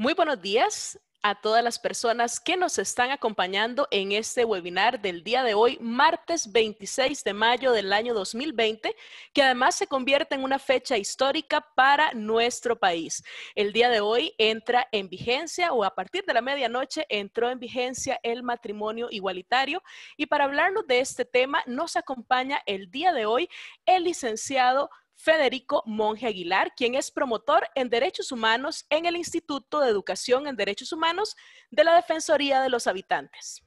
Muy buenos días a todas las personas que nos están acompañando en este webinar del día de hoy, martes 26 de mayo del año 2020, que además se convierte en una fecha histórica para nuestro país. El día de hoy entra en vigencia o a partir de la medianoche entró en vigencia el matrimonio igualitario y para hablarnos de este tema nos acompaña el día de hoy el licenciado Federico Monge Aguilar, quien es promotor en derechos humanos en el Instituto de Educación en Derechos Humanos de la Defensoría de los Habitantes.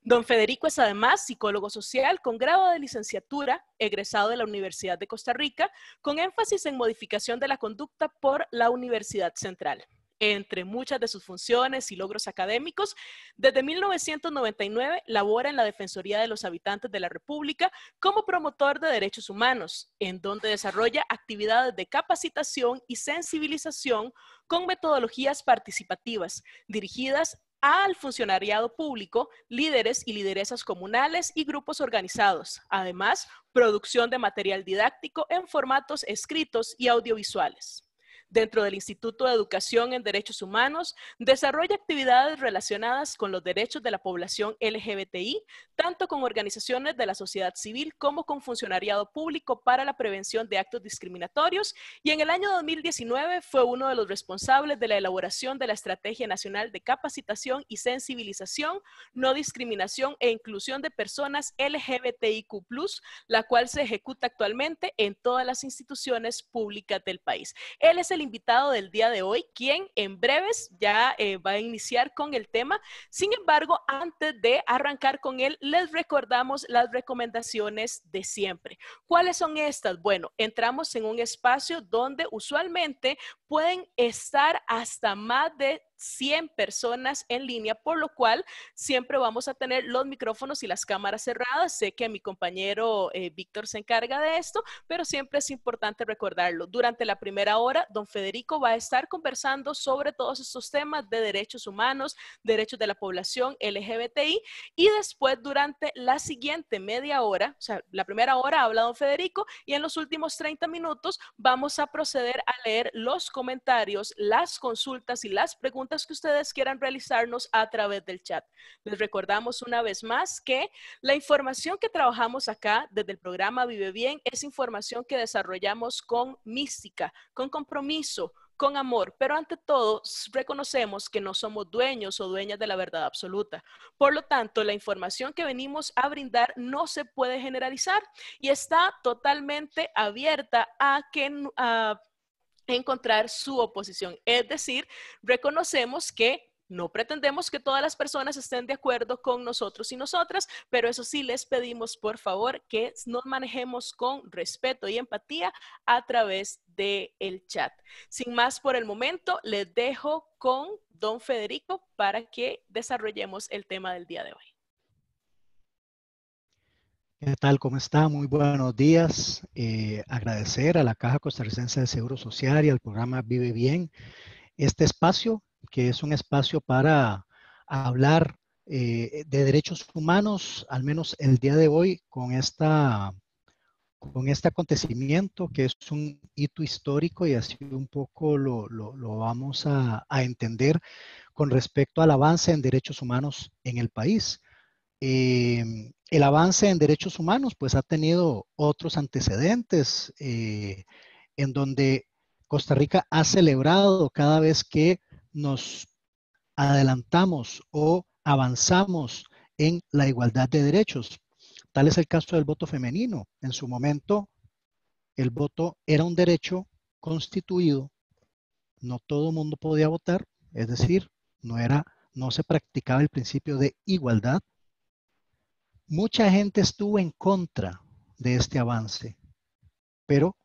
Don Federico es además psicólogo social con grado de licenciatura, egresado de la Universidad de Costa Rica, con énfasis en modificación de la conducta por la Universidad Central entre muchas de sus funciones y logros académicos, desde 1999 labora en la Defensoría de los Habitantes de la República como promotor de derechos humanos, en donde desarrolla actividades de capacitación y sensibilización con metodologías participativas dirigidas al funcionariado público, líderes y lideresas comunales y grupos organizados. Además, producción de material didáctico en formatos escritos y audiovisuales dentro del Instituto de Educación en Derechos Humanos, desarrolla actividades relacionadas con los derechos de la población LGBTI, tanto con organizaciones de la sociedad civil como con funcionariado público para la prevención de actos discriminatorios y en el año 2019 fue uno de los responsables de la elaboración de la Estrategia Nacional de Capacitación y Sensibilización, No Discriminación e Inclusión de Personas LGBTIQ+, la cual se ejecuta actualmente en todas las instituciones públicas del país. Él es el invitado del día de hoy, quien en breves ya eh, va a iniciar con el tema. Sin embargo, antes de arrancar con él, les recordamos las recomendaciones de siempre. ¿Cuáles son estas? Bueno, entramos en un espacio donde usualmente pueden estar hasta más de 100 personas en línea, por lo cual siempre vamos a tener los micrófonos y las cámaras cerradas. Sé que mi compañero eh, Víctor se encarga de esto, pero siempre es importante recordarlo. Durante la primera hora, don Federico va a estar conversando sobre todos estos temas de derechos humanos, derechos de la población LGBTI y después durante la siguiente media hora, o sea, la primera hora habla don Federico y en los últimos 30 minutos vamos a proceder a leer los comentarios, las consultas y las preguntas que ustedes quieran realizarnos a través del chat. Les recordamos una vez más que la información que trabajamos acá desde el programa Vive Bien es información que desarrollamos con mística, con compromiso, con amor, pero ante todo reconocemos que no somos dueños o dueñas de la verdad absoluta. Por lo tanto, la información que venimos a brindar no se puede generalizar y está totalmente abierta a que encontrar su oposición. Es decir, reconocemos que no pretendemos que todas las personas estén de acuerdo con nosotros y nosotras, pero eso sí les pedimos, por favor, que nos manejemos con respeto y empatía a través del el chat. Sin más por el momento, les dejo con don Federico para que desarrollemos el tema del día de hoy. ¿Qué tal? ¿Cómo está? Muy buenos días. Eh, agradecer a la Caja Costarricense de Seguro Social y al programa Vive Bien este espacio, que es un espacio para hablar eh, de derechos humanos, al menos el día de hoy, con, esta, con este acontecimiento que es un hito histórico y así un poco lo, vamos a, entender con respecto al avance en derechos humanos en el país. Eh, el avance en derechos humanos pues ha tenido otros antecedentes eh, en donde Costa Rica ha celebrado cada vez que nos adelantamos o avanzamos en la igualdad de derechos. Tal es el caso del voto femenino. En su momento, el voto era un derecho constituido. No todo el mundo podía votar, es decir, no, era, no se practicaba el principio de igualdad, Mucha gente estuvo en contra de este avance, pero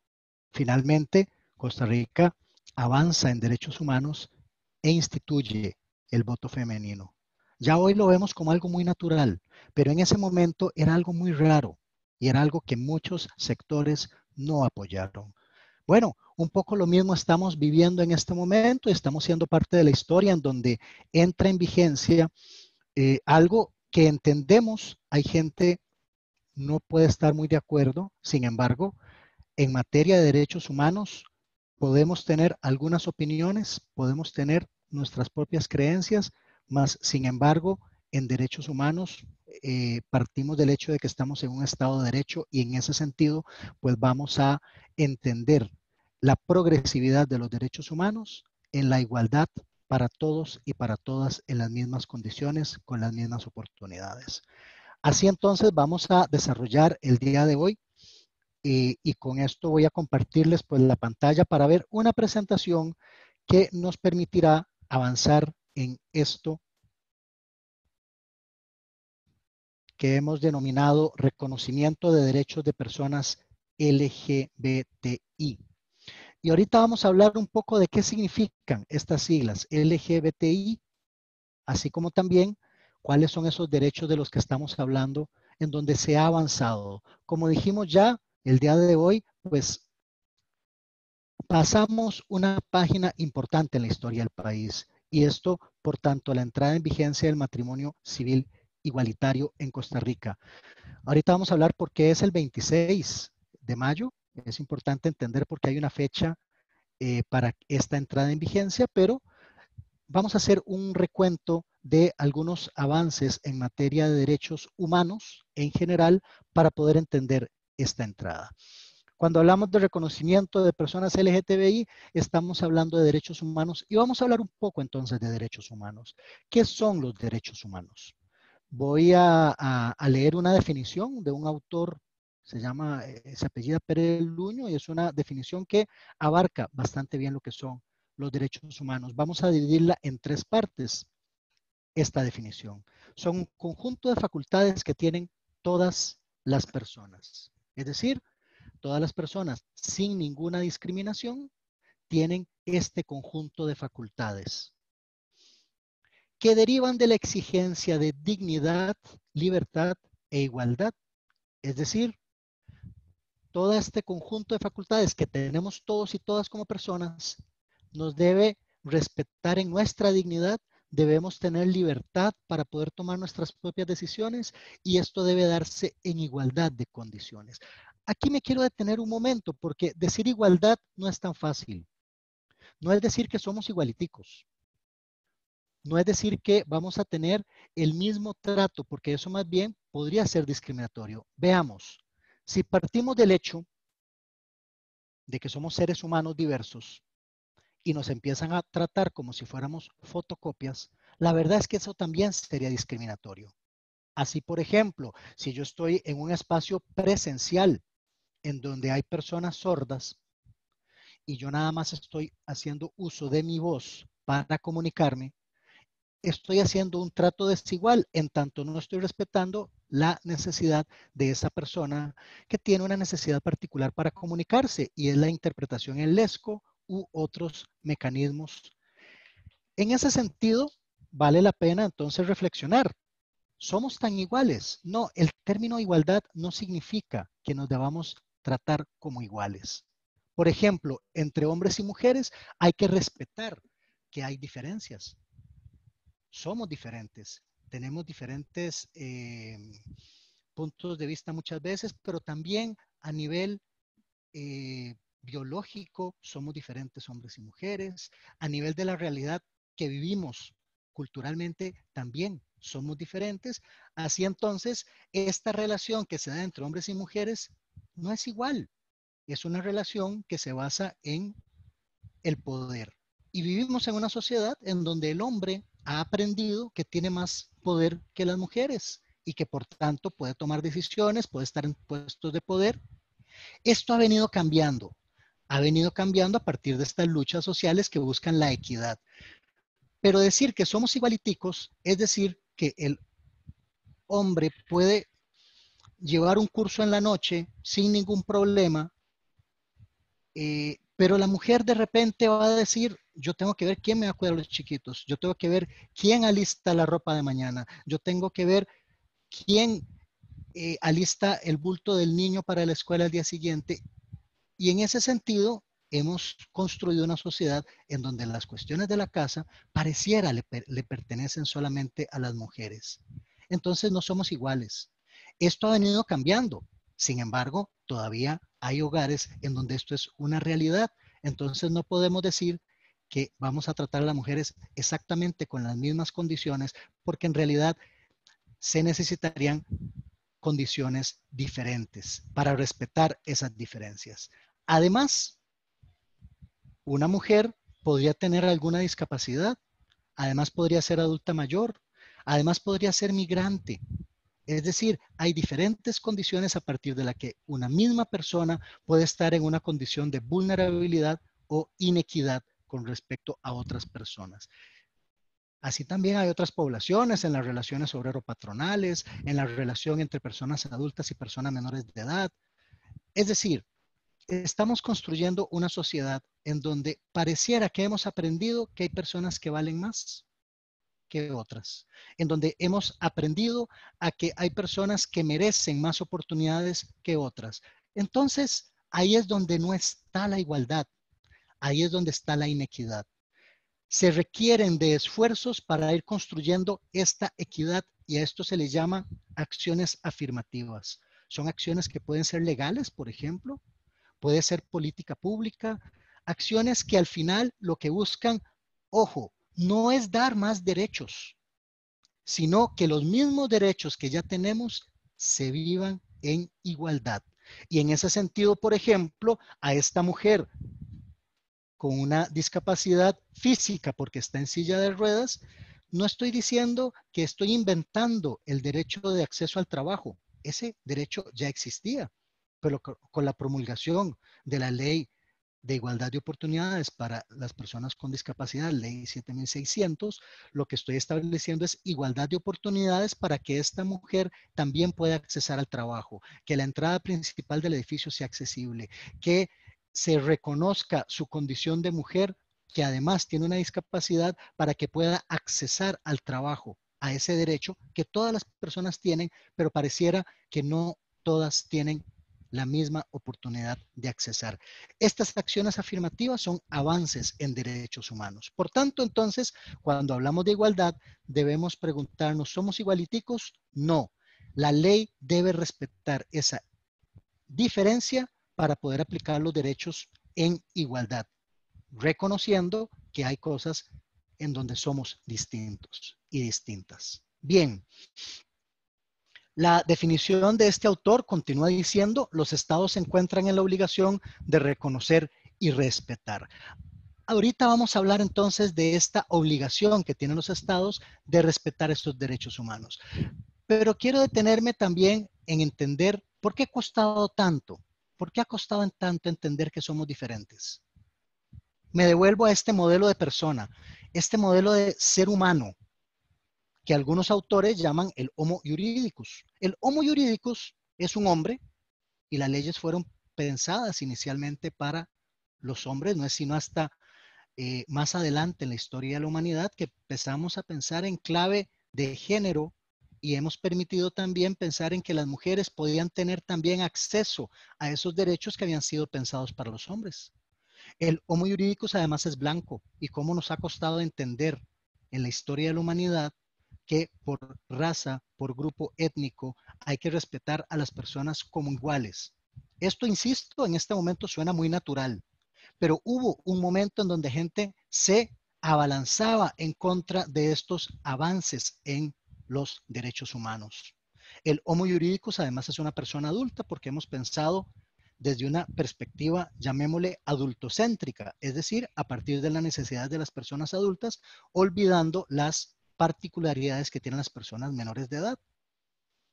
finalmente Costa Rica avanza en derechos humanos e instituye el voto femenino. Ya hoy lo vemos como algo muy natural, pero en ese momento era algo muy raro y era algo que muchos sectores no apoyaron. Bueno, un poco lo mismo estamos viviendo en este momento, estamos siendo parte de la historia en donde entra en vigencia eh, algo que entendemos, hay gente no puede estar muy de acuerdo, sin embargo, en materia de derechos humanos podemos tener algunas opiniones, podemos tener nuestras propias creencias, mas sin embargo, en derechos humanos eh, partimos del hecho de que estamos en un Estado de Derecho y en ese sentido, pues vamos a entender la progresividad de los derechos humanos en la igualdad para todos y para todas en las mismas condiciones, con las mismas oportunidades. Así entonces vamos a desarrollar el día de hoy eh, y con esto voy a compartirles pues la pantalla para ver una presentación que nos permitirá avanzar en esto que hemos denominado reconocimiento de derechos de personas LGBTI. Y ahorita vamos a hablar un poco de qué significan estas siglas LGBTI, así como también cuáles son esos derechos de los que estamos hablando en donde se ha avanzado. Como dijimos ya, el día de hoy, pues pasamos una página importante en la historia del país y esto, por tanto, la entrada en vigencia del matrimonio civil igualitario en Costa Rica. Ahorita vamos a hablar por qué es el 26 de mayo es importante entender por qué hay una fecha eh, para esta entrada en vigencia, pero vamos a hacer un recuento de algunos avances en materia de derechos humanos en general para poder entender esta entrada. Cuando hablamos de reconocimiento de personas LGTBI, estamos hablando de derechos humanos y vamos a hablar un poco entonces de derechos humanos. ¿Qué son los derechos humanos? Voy a leer una definición de un autor se llama, eh, se apellida Pérez Luño y es una definición que abarca bastante bien lo que son los derechos humanos. Vamos a dividirla en tres partes, esta definición. Son un conjunto de facultades que tienen todas las personas. Es decir, todas las personas sin ninguna discriminación tienen este conjunto de facultades que derivan de la exigencia de dignidad, libertad e igualdad. Es decir, todo este conjunto de facultades que tenemos todos y todas como personas nos debe respetar en nuestra dignidad, debemos tener libertad para poder tomar nuestras propias decisiones y esto debe darse en igualdad de condiciones. Aquí me quiero detener un momento porque decir igualdad no es tan fácil. No es decir que somos igualiticos. No es decir que vamos a tener el mismo trato, porque eso más bien podría ser discriminatorio. Veamos, si partimos del hecho de que somos seres humanos diversos y nos empiezan a tratar como si fuéramos fotocopias, la verdad es que eso también sería discriminatorio. Así, por ejemplo, si yo estoy en un espacio presencial en donde hay personas sordas y yo nada más estoy haciendo uso de mi voz para comunicarme, estoy haciendo un trato desigual en tanto no estoy respetando la necesidad de esa persona que tiene una necesidad particular para comunicarse y es la interpretación en lesco u otros mecanismos. En ese sentido, vale la pena entonces reflexionar. ¿Somos tan iguales? No, el término igualdad no significa que nos debamos tratar como iguales. Por ejemplo, entre hombres y mujeres hay que respetar que hay diferencias, somos diferentes, tenemos diferentes eh, puntos de vista muchas veces, pero también a nivel eh, biológico somos diferentes hombres y mujeres, a nivel de la realidad que vivimos culturalmente también somos diferentes, así entonces esta relación que se da entre hombres y mujeres no es igual, es una relación que se basa en el poder. Y vivimos en una sociedad en donde el hombre ha aprendido que tiene más poder que las mujeres y que por tanto puede tomar decisiones, puede estar en puestos de poder. Esto ha venido cambiando, ha venido cambiando a partir de estas luchas sociales que buscan la equidad. Pero decir que somos igualiticos es decir que el hombre puede llevar un curso en la noche sin ningún problema, eh, pero la mujer de repente va a decir, yo tengo que ver quién me va a cuidar los chiquitos, yo tengo que ver quién alista la ropa de mañana, yo tengo que ver quién eh, alista el bulto del niño para la escuela el día siguiente. Y en ese sentido, hemos construido una sociedad en donde las cuestiones de la casa pareciera le, le, pertenecen solamente a las mujeres. Entonces no somos iguales. Esto ha venido cambiando. Sin embargo, todavía hay hogares en donde esto es una realidad. Entonces no podemos decir que vamos a tratar a las mujeres exactamente con las mismas condiciones, porque en realidad se necesitarían condiciones diferentes para respetar esas diferencias. Además, una mujer podría tener alguna discapacidad, además podría ser adulta mayor, además podría ser migrante, es decir, hay diferentes condiciones a partir de la que una misma persona puede estar en una condición de vulnerabilidad o inequidad con respecto a otras personas. Así también hay otras poblaciones en las relaciones obrero-patronales, en la relación entre personas adultas y personas menores de edad. Es decir, estamos construyendo una sociedad en donde pareciera que hemos aprendido que hay personas que valen más otras, en donde hemos aprendido a que hay personas que merecen más oportunidades que otras. Entonces, ahí es donde no está la igualdad, ahí es donde está la inequidad. Se requieren de esfuerzos para ir construyendo esta equidad y a esto se le llama acciones afirmativas. Son acciones que pueden ser legales, por ejemplo, puede ser política pública, acciones que al final lo que buscan, ojo, no es dar más derechos, sino que los mismos derechos que ya tenemos se vivan en igualdad. Y en ese sentido, por ejemplo, a esta mujer con una discapacidad física porque está en silla de ruedas, no estoy diciendo que estoy inventando el derecho de acceso al trabajo. Ese derecho ya existía, pero con la promulgación de la ley de igualdad de oportunidades para las personas con discapacidad, ley 7600, lo que estoy estableciendo es igualdad de oportunidades para que esta mujer también pueda accesar al trabajo, que la entrada principal del edificio sea accesible, que se reconozca su condición de mujer que además tiene una discapacidad para que pueda accesar al trabajo, a ese derecho que todas las personas tienen, pero pareciera que no todas tienen la misma oportunidad de accesar. Estas acciones afirmativas son avances en derechos humanos. Por tanto, entonces, cuando hablamos de igualdad, debemos preguntarnos, ¿somos igualiticos? No. La ley debe respetar esa diferencia para poder aplicar los derechos en igualdad, reconociendo que hay cosas en donde somos distintos y distintas. Bien, la definición de este autor continúa diciendo, los estados se encuentran en la obligación de reconocer y respetar. Ahorita vamos a hablar entonces de esta obligación que tienen los estados de respetar estos derechos humanos. Pero quiero detenerme también en entender por qué ha costado tanto, por qué ha costado tanto entender que somos diferentes. Me devuelvo a este modelo de persona, este modelo de ser humano, que algunos autores llaman el Homo Juridicus. El Homo Juridicus es un hombre y las leyes fueron pensadas inicialmente para los hombres, no es sino hasta eh, más adelante en la historia de la humanidad que empezamos a pensar en clave de género y hemos permitido también pensar en que las mujeres podían tener también acceso a esos derechos que habían sido pensados para los hombres. El Homo Juridicus además es blanco y cómo nos ha costado entender en la historia de la humanidad que por raza, por grupo étnico, hay que respetar a las personas como iguales. Esto, insisto, en este momento suena muy natural, pero hubo un momento en donde gente se abalanzaba en contra de estos avances en los derechos humanos. El Homo juridicus además es una persona adulta porque hemos pensado desde una perspectiva, llamémosle adultocéntrica, es decir, a partir de las necesidades de las personas adultas, olvidando las particularidades que tienen las personas menores de edad.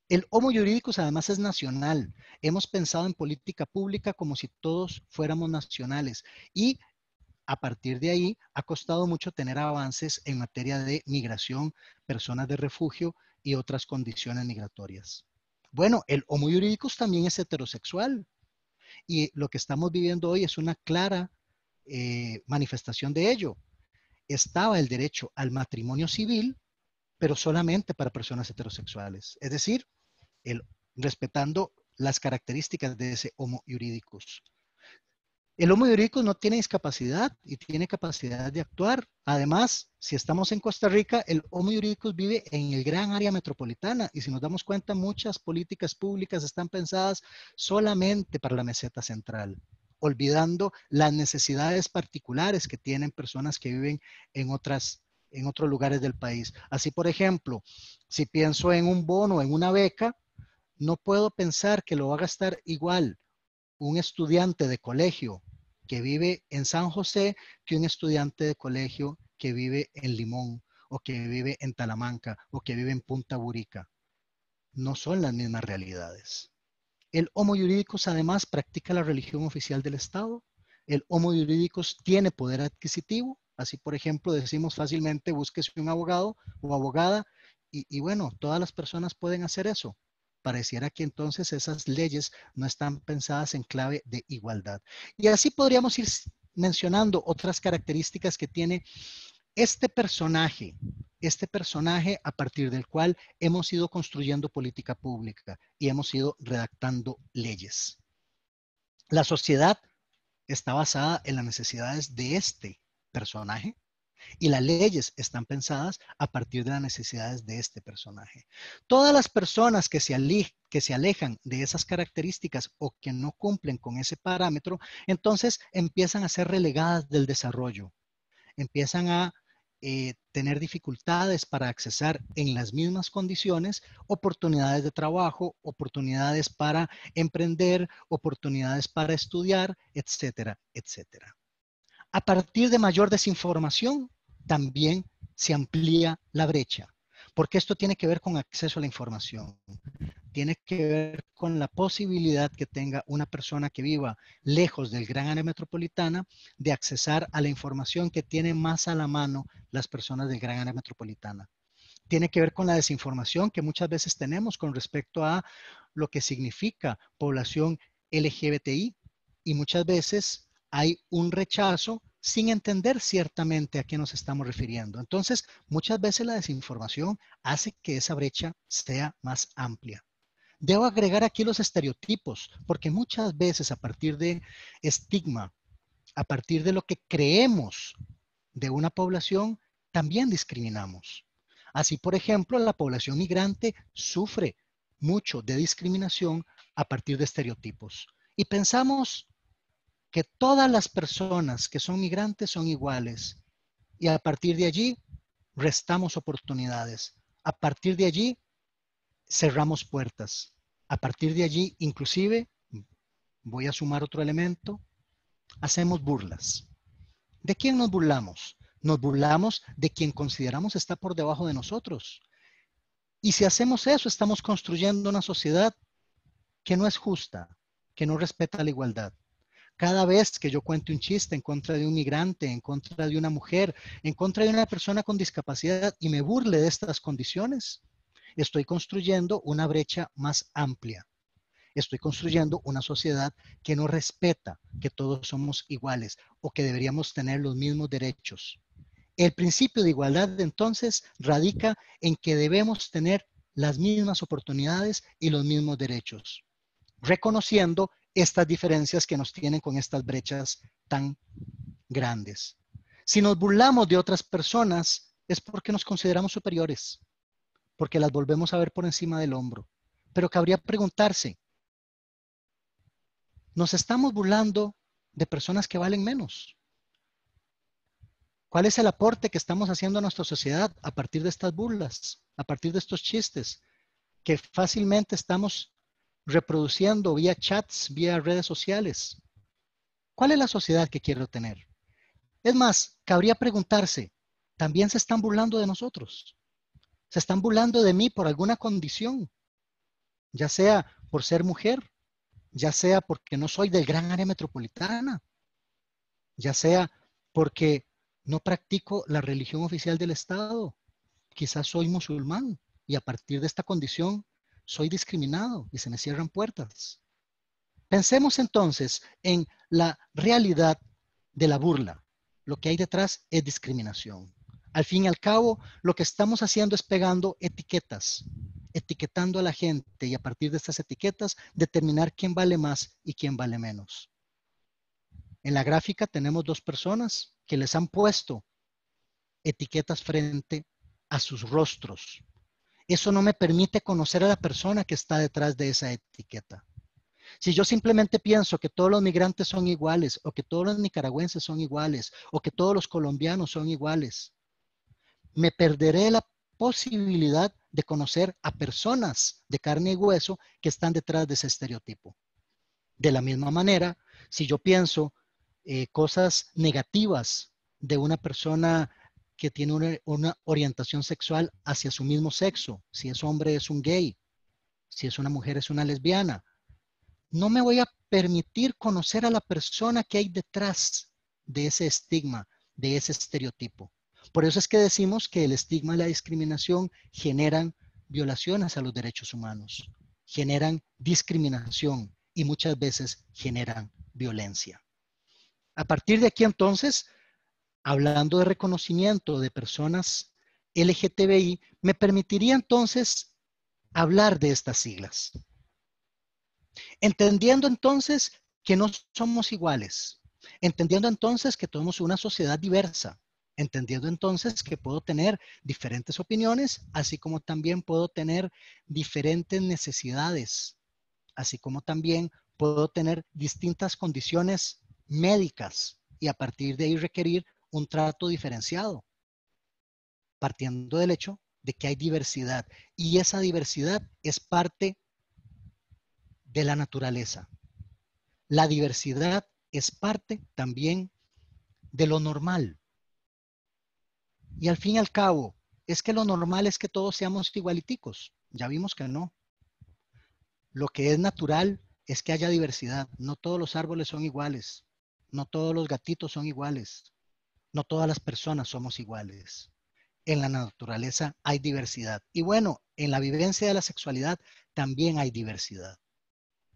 El Homo jurídico además es nacional. Hemos pensado en política pública como si todos fuéramos nacionales y a partir de ahí ha costado mucho tener avances en materia de migración, personas de refugio y otras condiciones migratorias. Bueno, el Homo Jurídicos también es heterosexual y lo que estamos viviendo hoy es una clara eh, manifestación de ello estaba el derecho al matrimonio civil, pero solamente para personas heterosexuales. Es decir, respetando las características de ese homo juridicus. El homo jurídico no tiene discapacidad y tiene capacidad de actuar. Además, si estamos en Costa Rica, el homo jurídico vive en el gran área metropolitana y si nos damos cuenta, muchas políticas públicas están pensadas solamente para la meseta central olvidando las necesidades particulares que tienen personas que viven en otras en otros lugares del país. Así, por ejemplo, si pienso en un bono, en una beca, no puedo pensar que lo va a gastar igual un estudiante de colegio que vive en San José que un estudiante de colegio que vive en Limón o que vive en Talamanca o que vive en Punta Burica. No son las mismas realidades. El Homo jurídicos además practica la religión oficial del Estado. El Homo jurídicos tiene poder adquisitivo. Así, por ejemplo, decimos fácilmente, búsquese un abogado o abogada. Y, y bueno, todas las personas pueden hacer eso. Pareciera que entonces esas leyes no están pensadas en clave de igualdad. Y así podríamos ir mencionando otras características que tiene este personaje, este personaje a partir del cual hemos ido construyendo política pública y hemos ido redactando leyes. La sociedad está basada en las necesidades de este personaje y las leyes están pensadas a partir de las necesidades de este personaje. Todas las personas que se, que se alejan de esas características o que no cumplen con ese parámetro, entonces empiezan a ser relegadas del desarrollo, empiezan a eh, tener dificultades para accesar en las mismas condiciones oportunidades de trabajo, oportunidades para emprender, oportunidades para estudiar, etcétera, etcétera. A partir de mayor desinformación, también se amplía la brecha, porque esto tiene que ver con acceso a la información tiene que ver con la posibilidad que tenga una persona que viva lejos del gran área metropolitana de accesar a la información que tienen más a la mano las personas del gran área metropolitana. Tiene que ver con la desinformación que muchas veces tenemos con respecto a lo que significa población LGBTI y muchas veces hay un rechazo sin entender ciertamente a qué nos estamos refiriendo. Entonces, muchas veces la desinformación hace que esa brecha sea más amplia. Debo agregar aquí los estereotipos, porque muchas veces a partir de estigma, a partir de lo que creemos de una población, también discriminamos. Así, por ejemplo, la población migrante sufre mucho de discriminación a partir de estereotipos. Y pensamos que todas las personas que son migrantes son iguales. Y a partir de allí, restamos oportunidades. A partir de allí, cerramos puertas. A partir de allí, inclusive, voy a sumar otro elemento, hacemos burlas. ¿De quién nos burlamos? Nos burlamos de quien consideramos está por debajo de nosotros. Y si hacemos eso, estamos construyendo una sociedad que no es justa, que no respeta la igualdad. Cada vez que yo cuento un chiste en contra de un migrante, en contra de una mujer, en contra de una persona con discapacidad y me burle de estas condiciones, estoy construyendo una brecha más amplia. Estoy construyendo una sociedad que no respeta que todos somos iguales o que deberíamos tener los mismos derechos. El principio de igualdad entonces radica en que debemos tener las mismas oportunidades y los mismos derechos, reconociendo estas diferencias que nos tienen con estas brechas tan grandes. Si nos burlamos de otras personas es porque nos consideramos superiores porque las volvemos a ver por encima del hombro. Pero cabría preguntarse, ¿nos estamos burlando de personas que valen menos? ¿Cuál es el aporte que estamos haciendo a nuestra sociedad a partir de estas burlas, a partir de estos chistes que fácilmente estamos reproduciendo vía chats, vía redes sociales? ¿Cuál es la sociedad que quiero tener? Es más, cabría preguntarse, ¿también se están burlando de nosotros? se están burlando de mí por alguna condición, ya sea por ser mujer, ya sea porque no soy del gran área metropolitana, ya sea porque no practico la religión oficial del Estado, quizás soy musulmán y a partir de esta condición soy discriminado y se me cierran puertas. Pensemos entonces en la realidad de la burla. Lo que hay detrás es discriminación. Al fin y al cabo, lo que estamos haciendo es pegando etiquetas, etiquetando a la gente y a partir de estas etiquetas determinar quién vale más y quién vale menos. En la gráfica tenemos dos personas que les han puesto etiquetas frente a sus rostros. Eso no me permite conocer a la persona que está detrás de esa etiqueta. Si yo simplemente pienso que todos los migrantes son iguales, o que todos los nicaragüenses son iguales, o que todos los colombianos son iguales, me perderé la posibilidad de conocer a personas de carne y hueso que están detrás de ese estereotipo. De la misma manera, si yo pienso eh, cosas negativas de una persona que tiene una, una, orientación sexual hacia su mismo sexo, si es hombre es un gay, si es una mujer es una lesbiana, no me voy a permitir conocer a la persona que hay detrás de ese estigma, de ese estereotipo. Por eso es que decimos que el estigma y la discriminación generan violaciones a los derechos humanos, generan discriminación y muchas veces generan violencia. A partir de aquí entonces, hablando de reconocimiento de personas LGTBI, me permitiría entonces hablar de estas siglas. Entendiendo entonces que no somos iguales, entendiendo entonces que tenemos una sociedad diversa, entendiendo entonces que puedo tener diferentes opiniones, así como también puedo tener diferentes necesidades, así como también puedo tener distintas condiciones médicas y a partir de ahí requerir un trato diferenciado, partiendo del hecho de que hay diversidad y esa diversidad es parte de la naturaleza. La diversidad es parte también de lo normal. Y al fin y al cabo, es que lo normal es que todos seamos igualiticos. Ya vimos que no. Lo que es natural es que haya diversidad. No todos los árboles son iguales. No todos los gatitos son iguales. No todas las personas somos iguales. En la naturaleza hay diversidad. Y bueno, en la vivencia de la sexualidad también hay diversidad.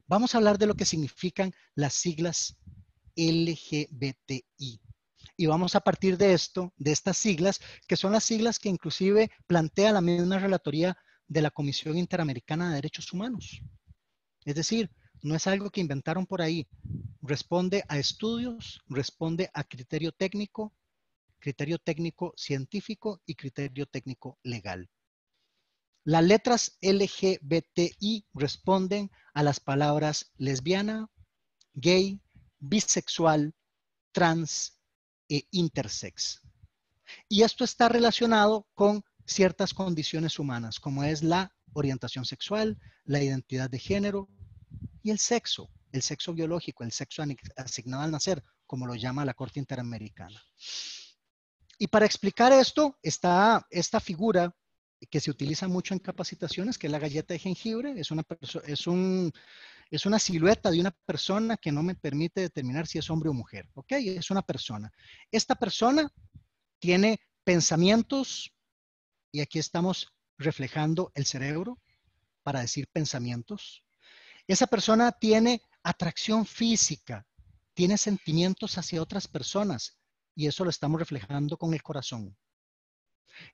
Vamos a hablar de lo que significan las siglas LGBTI y vamos a partir de esto, de estas siglas, que son las siglas que inclusive plantea la misma relatoría de la Comisión Interamericana de Derechos Humanos. Es decir, no es algo que inventaron por ahí. Responde a estudios, responde a criterio técnico, criterio técnico científico y criterio técnico legal. Las letras LGBTI responden a las palabras lesbiana, gay, bisexual, trans, e intersex. Y esto está relacionado con ciertas condiciones humanas, como es la orientación sexual, la identidad de género y el sexo, el sexo biológico, el sexo asignado al nacer, como lo llama la Corte Interamericana. Y para explicar esto está esta figura que se utiliza mucho en capacitaciones, que es la galleta de jengibre, es, una es un es una silueta de una persona que no me permite determinar si es hombre o mujer, ¿ok? Es una persona. Esta persona tiene pensamientos, y aquí estamos reflejando el cerebro para decir pensamientos. Esa persona tiene atracción física, tiene sentimientos hacia otras personas, y eso lo estamos reflejando con el corazón.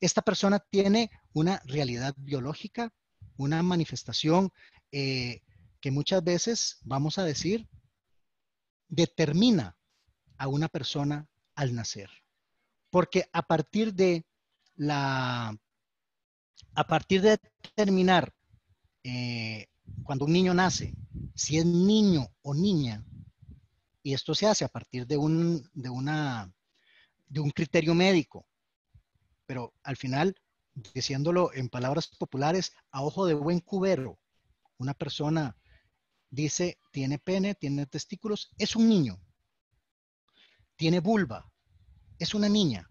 Esta persona tiene una realidad biológica, una manifestación eh, que muchas veces, vamos a decir, determina a una persona al nacer. Porque a partir de la, a partir de determinar eh, cuando un niño nace, si es niño o niña, y esto se hace a partir de un, de una, de un criterio médico, pero al final, diciéndolo en palabras populares, a ojo de buen cubero, una persona dice, tiene pene, tiene testículos, es un niño. Tiene vulva, es una niña.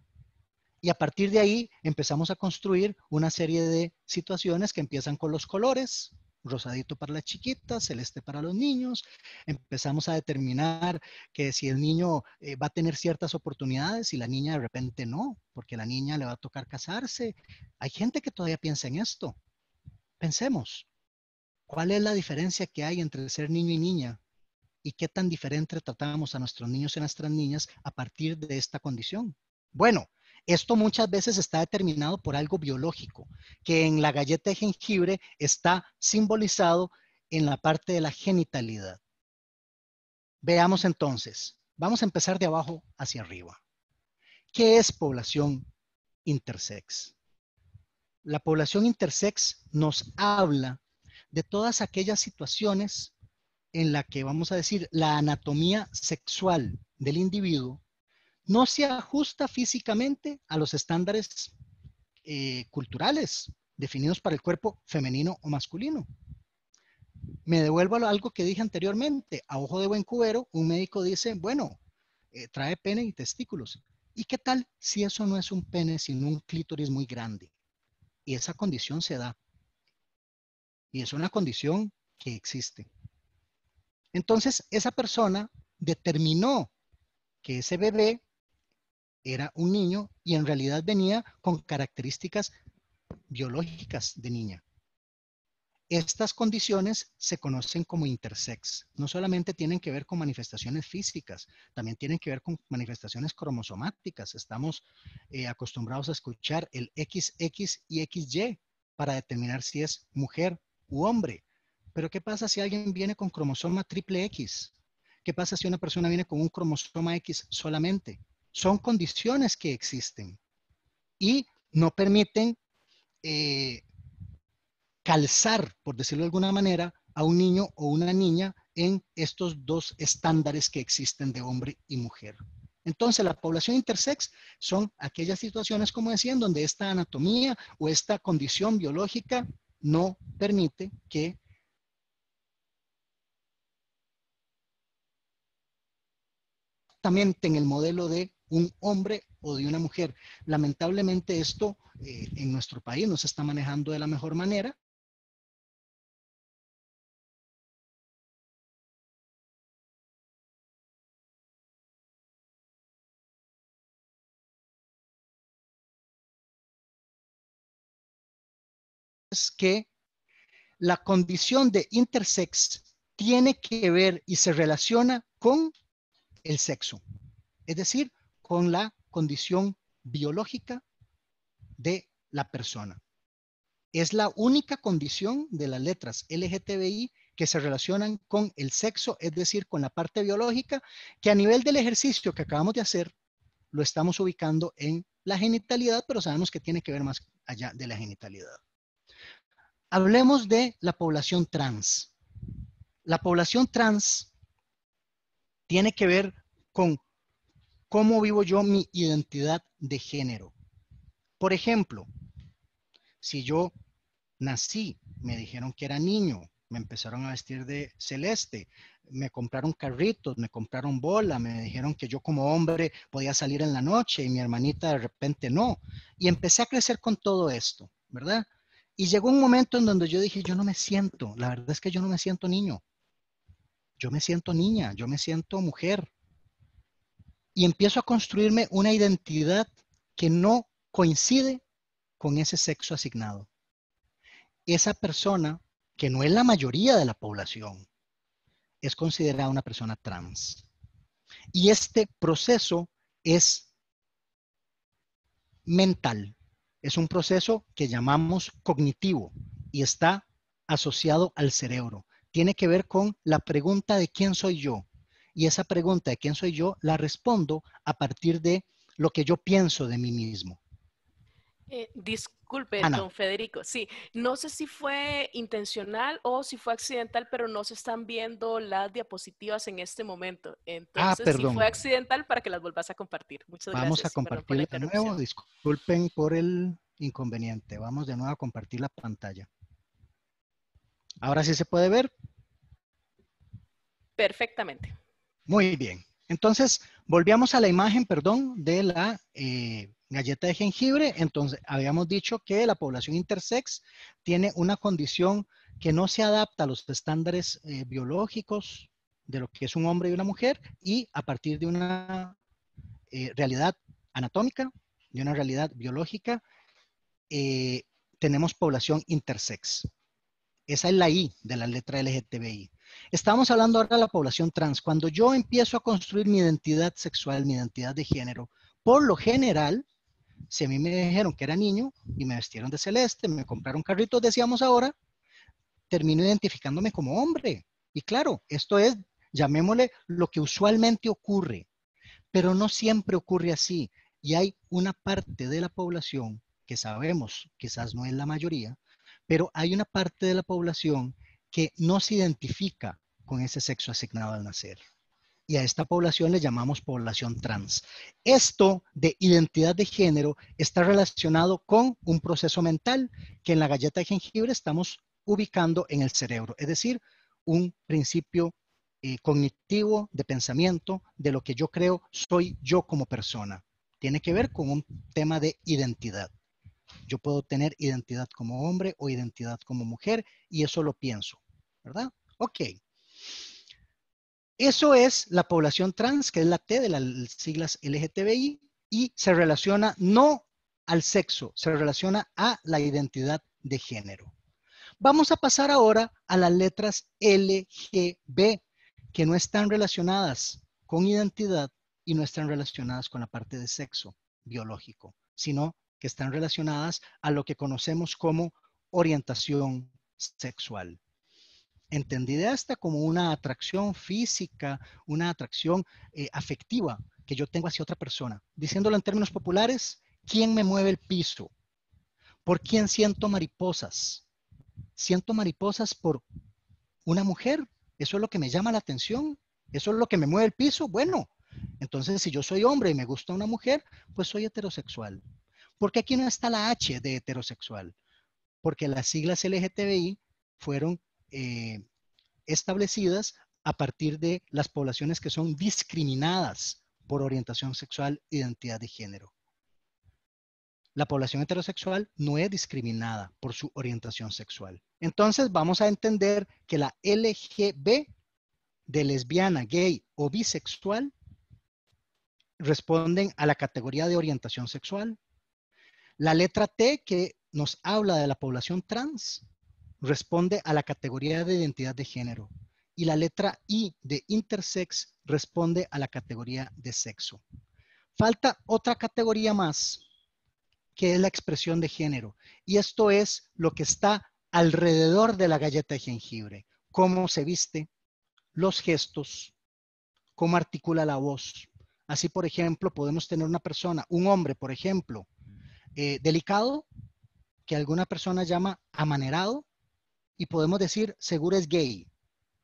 Y a partir de ahí empezamos a construir una serie de situaciones que empiezan con los colores, rosadito para las chiquitas, celeste para los niños. Empezamos a determinar que si el niño eh, va a tener ciertas oportunidades y la niña de repente no, porque la niña le va a tocar casarse. Hay gente que todavía piensa en esto. Pensemos, ¿Cuál es la diferencia que hay entre ser niño y niña? ¿Y qué tan diferente tratamos a nuestros niños y a nuestras niñas a partir de esta condición? Bueno, esto muchas veces está determinado por algo biológico, que en la galleta de jengibre está simbolizado en la parte de la genitalidad. Veamos entonces, vamos a empezar de abajo hacia arriba. ¿Qué es población intersex? La población intersex nos habla de todas aquellas situaciones en la que, vamos a decir, la anatomía sexual del individuo no se ajusta físicamente a los estándares eh, culturales definidos para el cuerpo femenino o masculino. Me devuelvo a algo que dije anteriormente. A ojo de buen cubero, un médico dice, bueno, eh, trae pene y testículos. ¿Y qué tal si eso no es un pene, sino un clítoris muy grande? Y esa condición se da y es una condición que existe. Entonces, esa persona determinó que ese bebé era un niño y en realidad venía con características biológicas de niña. Estas condiciones se conocen como intersex. No solamente tienen que ver con manifestaciones físicas, también tienen que ver con manifestaciones cromosomáticas. Estamos eh, acostumbrados a escuchar el XX y XY para determinar si es mujer hombre. Pero ¿qué pasa si alguien viene con cromosoma triple X? ¿Qué pasa si una persona viene con un cromosoma X solamente? Son condiciones que existen y no permiten eh, calzar, por decirlo de alguna manera, a un niño o una niña en estos dos estándares que existen de hombre y mujer. Entonces, la población intersex son aquellas situaciones, como decían, donde esta anatomía o esta condición biológica no permite que también en el modelo de un hombre o de una mujer. Lamentablemente esto eh, en nuestro país no se está manejando de la mejor manera que la condición de intersex tiene que ver y se relaciona con el sexo, es decir, con la condición biológica de la persona. Es la única condición de las letras LGTBI que se relacionan con el sexo, es decir, con la parte biológica, que a nivel del ejercicio que acabamos de hacer, lo estamos ubicando en la genitalidad, pero sabemos que tiene que ver más allá de la genitalidad. Hablemos de la población trans. La población trans tiene que ver con cómo vivo yo mi identidad de género. Por ejemplo, si yo nací, me dijeron que era niño, me empezaron a vestir de celeste, me compraron carritos, me compraron bola, me dijeron que yo como hombre podía salir en la noche y mi hermanita de repente no. Y empecé a crecer con todo esto, ¿verdad? Y llegó un momento en donde yo dije, yo no me siento, la verdad es que yo no me siento niño, yo me siento niña, yo me siento mujer. Y empiezo a construirme una identidad que no coincide con ese sexo asignado. Esa persona, que no es la mayoría de la población, es considerada una persona trans. Y este proceso es mental, es un proceso que llamamos cognitivo y está asociado al cerebro. Tiene que ver con la pregunta de quién soy yo. Y esa pregunta de quién soy yo la respondo a partir de lo que yo pienso de mí mismo. Eh, disculpe, ah, don Federico. Sí, no sé si fue intencional o si fue accidental, pero no se están viendo las diapositivas en este momento. Ah, Entonces, si fue accidental, para que las vuelvas a compartir. Muchas gracias. Vamos a compartir de nuevo. Disculpen por el inconveniente. Vamos de nuevo a compartir la pantalla. Ahora sí se puede ver. Perfectamente. Muy bien. Entonces, volvíamos a la imagen, perdón, de la eh, galleta de jengibre, entonces habíamos dicho que la población intersex tiene una condición que no se adapta a los estándares eh, biológicos de lo que es un hombre y una mujer y a partir de una eh, realidad anatómica, de una realidad biológica, eh, tenemos población intersex. Esa es la I de la letra LGTBI. Estamos hablando ahora de la población trans. Cuando yo empiezo a construir mi identidad sexual, mi identidad de género, por lo general, si a mí me dijeron que era niño y me vestieron de celeste, me compraron carritos, decíamos ahora, termino identificándome como hombre. Y claro, esto es, llamémosle, lo que usualmente ocurre, pero no siempre ocurre así. Y hay una parte de la población que sabemos, quizás no es la mayoría, pero hay una parte de la población que no se identifica con ese sexo asignado al nacer y a esta población le llamamos población trans. Esto de identidad de género está relacionado con un proceso mental que en la galleta de jengibre estamos ubicando en el cerebro, es decir, un principio eh, cognitivo de pensamiento de lo que yo creo soy yo como persona. Tiene que ver con un tema de identidad. Yo puedo tener identidad como hombre o identidad como mujer y eso lo pienso, ¿verdad? Ok. Eso es la población trans, que es la T de las siglas LGTBI, y se relaciona no al sexo, se relaciona a la identidad de género. Vamos a pasar ahora a las letras LGB, que no están relacionadas con identidad y no están relacionadas con la parte de sexo biológico, sino que están relacionadas a lo que conocemos como orientación sexual entendida esta como una atracción física, una atracción eh, afectiva que yo tengo hacia otra persona. Diciéndolo en términos populares, ¿quién me mueve el piso? ¿Por quién siento mariposas? Siento mariposas por una mujer. Eso es lo que me llama la atención. Eso es lo que me mueve el piso. Bueno, entonces si yo soy hombre y me gusta una mujer, pues soy heterosexual. ¿Por qué aquí no está la H de heterosexual? Porque las siglas LGTBI fueron eh, establecidas a partir de las poblaciones que son discriminadas por orientación sexual, identidad de género. La población heterosexual no es discriminada por su orientación sexual. Entonces vamos a entender que la LGB de lesbiana, gay o bisexual responden a la categoría de orientación sexual. La letra T que nos habla de la población trans responde a la categoría de identidad de género y la letra I de intersex responde a la categoría de sexo. Falta otra categoría más, que es la expresión de género, y esto es lo que está alrededor de la galleta de jengibre, cómo se viste, los gestos, cómo articula la voz. Así, por ejemplo, podemos tener una persona, un hombre, por ejemplo, eh, delicado, que alguna persona llama amanerado, y podemos decir, seguro es gay,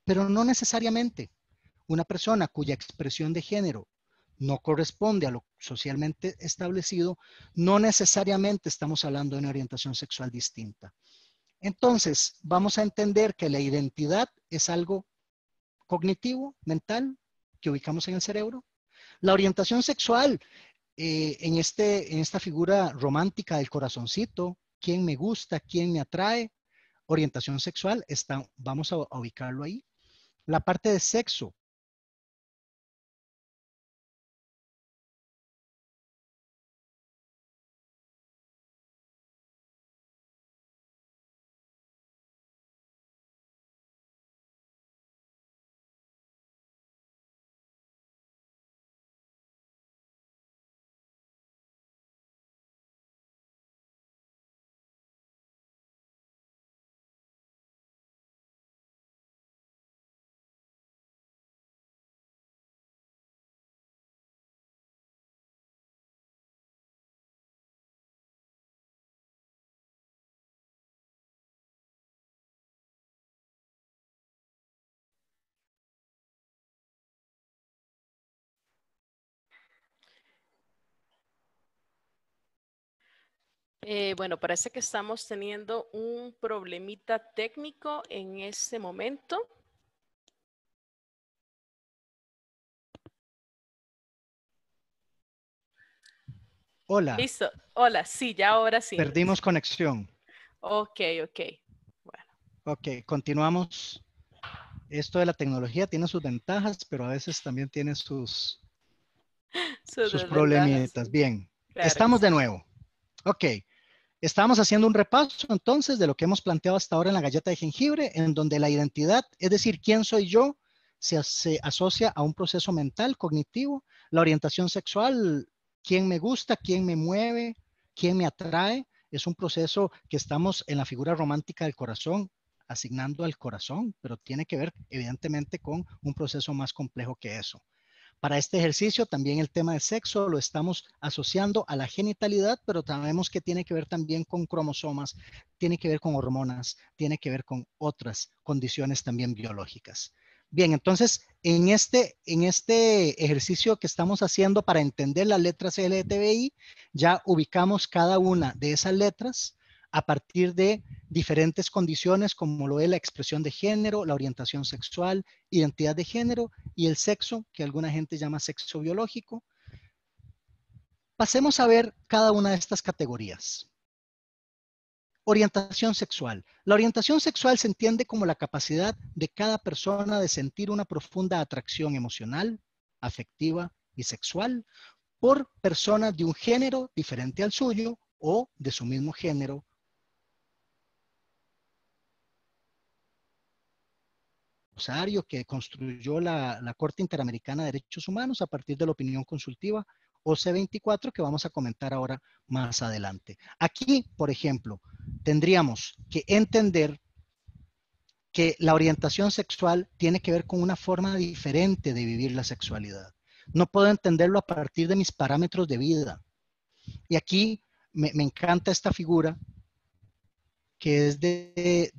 pero no necesariamente. Una persona cuya expresión de género no corresponde a lo socialmente establecido, no necesariamente estamos hablando de una orientación sexual distinta. Entonces, vamos a entender que la identidad es algo cognitivo, mental, que ubicamos en el cerebro. La orientación sexual, eh, en, este, en esta figura romántica del corazoncito, quién me gusta, quién me atrae, orientación sexual, está, vamos a, a ubicarlo ahí. La parte de sexo, Eh, bueno, parece que estamos teniendo un problemita técnico en este momento. Hola. Listo. Hola, sí, ya ahora sí. Perdimos conexión. Ok, ok. Bueno. Ok, continuamos. Esto de la tecnología tiene sus ventajas, pero a veces también tiene sus, sus, problemitas. Bien, estamos de nuevo. Ok. Estamos haciendo un repaso entonces de lo que hemos planteado hasta ahora en la galleta de jengibre, en donde la identidad, es decir, quién soy yo, se, se asocia a un proceso mental, cognitivo, la orientación sexual, quién me gusta, quién me mueve, quién me atrae, es un proceso que estamos en la figura romántica del corazón, asignando al corazón, pero tiene que ver evidentemente con un proceso más complejo que eso. Para este ejercicio también el tema de sexo lo estamos asociando a la genitalidad, pero sabemos que tiene que ver también con cromosomas, tiene que ver con hormonas, tiene que ver con otras condiciones también biológicas. Bien, entonces, en este, en este ejercicio que estamos haciendo para entender las letras LTBI, ya ubicamos cada una de esas letras, a partir de diferentes condiciones como lo es la expresión de género, la orientación sexual, identidad de género y el sexo, que alguna gente llama sexo biológico. Pasemos a ver cada una de estas categorías. Orientación sexual. La orientación sexual se entiende como la capacidad de cada persona de sentir una profunda atracción emocional, afectiva y sexual por personas de un género diferente al suyo o de su mismo género que construyó la, Corte Interamericana de Derechos Humanos a partir de la opinión consultiva OC24, que vamos a comentar ahora más adelante. Aquí, por ejemplo, tendríamos que entender que la orientación sexual tiene que ver con una forma diferente de vivir la sexualidad. No puedo entenderlo a partir de mis parámetros de vida. Y aquí me, encanta esta figura que es de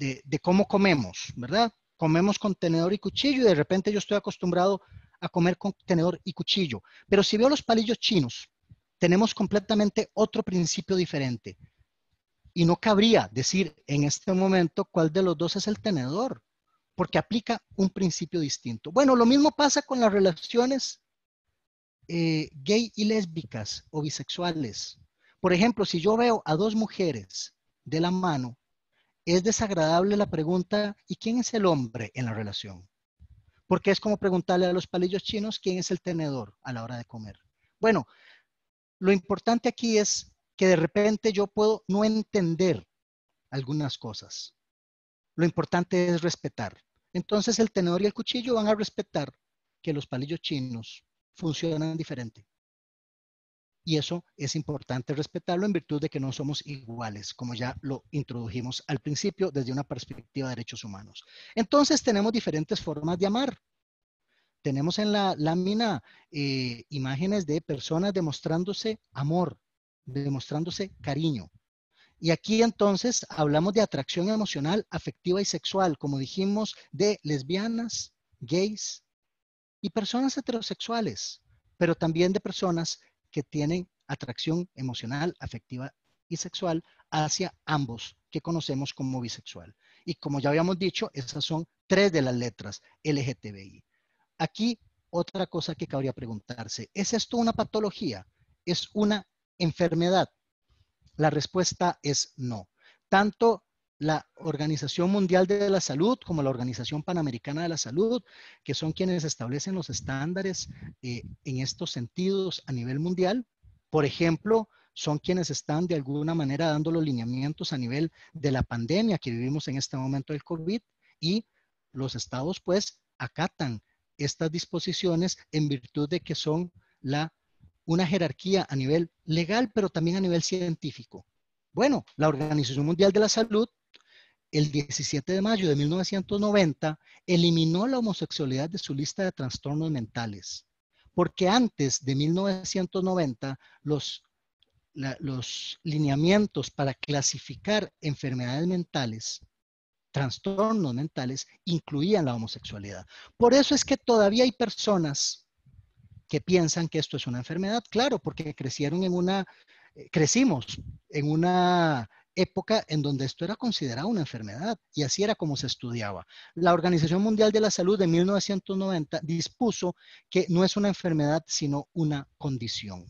cómo comemos, ¿verdad? comemos con tenedor y cuchillo y de repente yo estoy acostumbrado a comer con tenedor y cuchillo. Pero si veo los palillos chinos, tenemos completamente otro principio diferente. Y no cabría decir en este momento cuál de los dos es el tenedor, porque aplica un principio distinto. Bueno, lo mismo pasa con las relaciones eh, gay y lésbicas o bisexuales. Por ejemplo, si yo veo a dos mujeres de la mano, es desagradable la pregunta, ¿y quién es el hombre en la relación? Porque es como preguntarle a los palillos chinos quién es el tenedor a la hora de comer. Bueno, lo importante aquí es que de repente yo puedo no entender algunas cosas. Lo importante es respetar. Entonces el tenedor y el cuchillo van a respetar que los palillos chinos funcionan diferente y eso es importante respetarlo en virtud de que no somos iguales, como ya lo introdujimos al principio desde una perspectiva de derechos humanos. Entonces tenemos diferentes formas de amar. Tenemos en la lámina eh, imágenes de personas demostrándose amor, demostrándose cariño. Y aquí entonces hablamos de atracción emocional, afectiva y sexual, como dijimos, de lesbianas, gays y personas heterosexuales, pero también de personas que tienen atracción emocional, afectiva y sexual hacia ambos que conocemos como bisexual. Y como ya habíamos dicho, esas son tres de las letras LGTBI. Aquí otra cosa que cabría preguntarse, ¿es esto una patología? ¿Es una enfermedad? La respuesta es no. Tanto la Organización Mundial de la Salud, como la Organización Panamericana de la Salud, que son quienes establecen los estándares eh, en estos sentidos a nivel mundial. Por ejemplo, son quienes están de alguna manera dando los lineamientos a nivel de la pandemia que vivimos en este momento del COVID y los estados pues acatan estas disposiciones en virtud de que son la, una jerarquía a nivel legal, pero también a nivel científico. Bueno, la Organización Mundial de la Salud el 17 de mayo de 1990, eliminó la homosexualidad de su lista de trastornos mentales, porque antes de 1990 los, lineamientos para clasificar enfermedades mentales trastornos mentales incluían la homosexualidad. Por eso es que todavía hay personas que piensan que esto es una enfermedad, claro, porque crecieron en una, eh, crecimos en una época en donde esto era considerado una enfermedad y así era como se estudiaba. La Organización Mundial de la Salud de 1990 dispuso que no es una enfermedad sino una condición.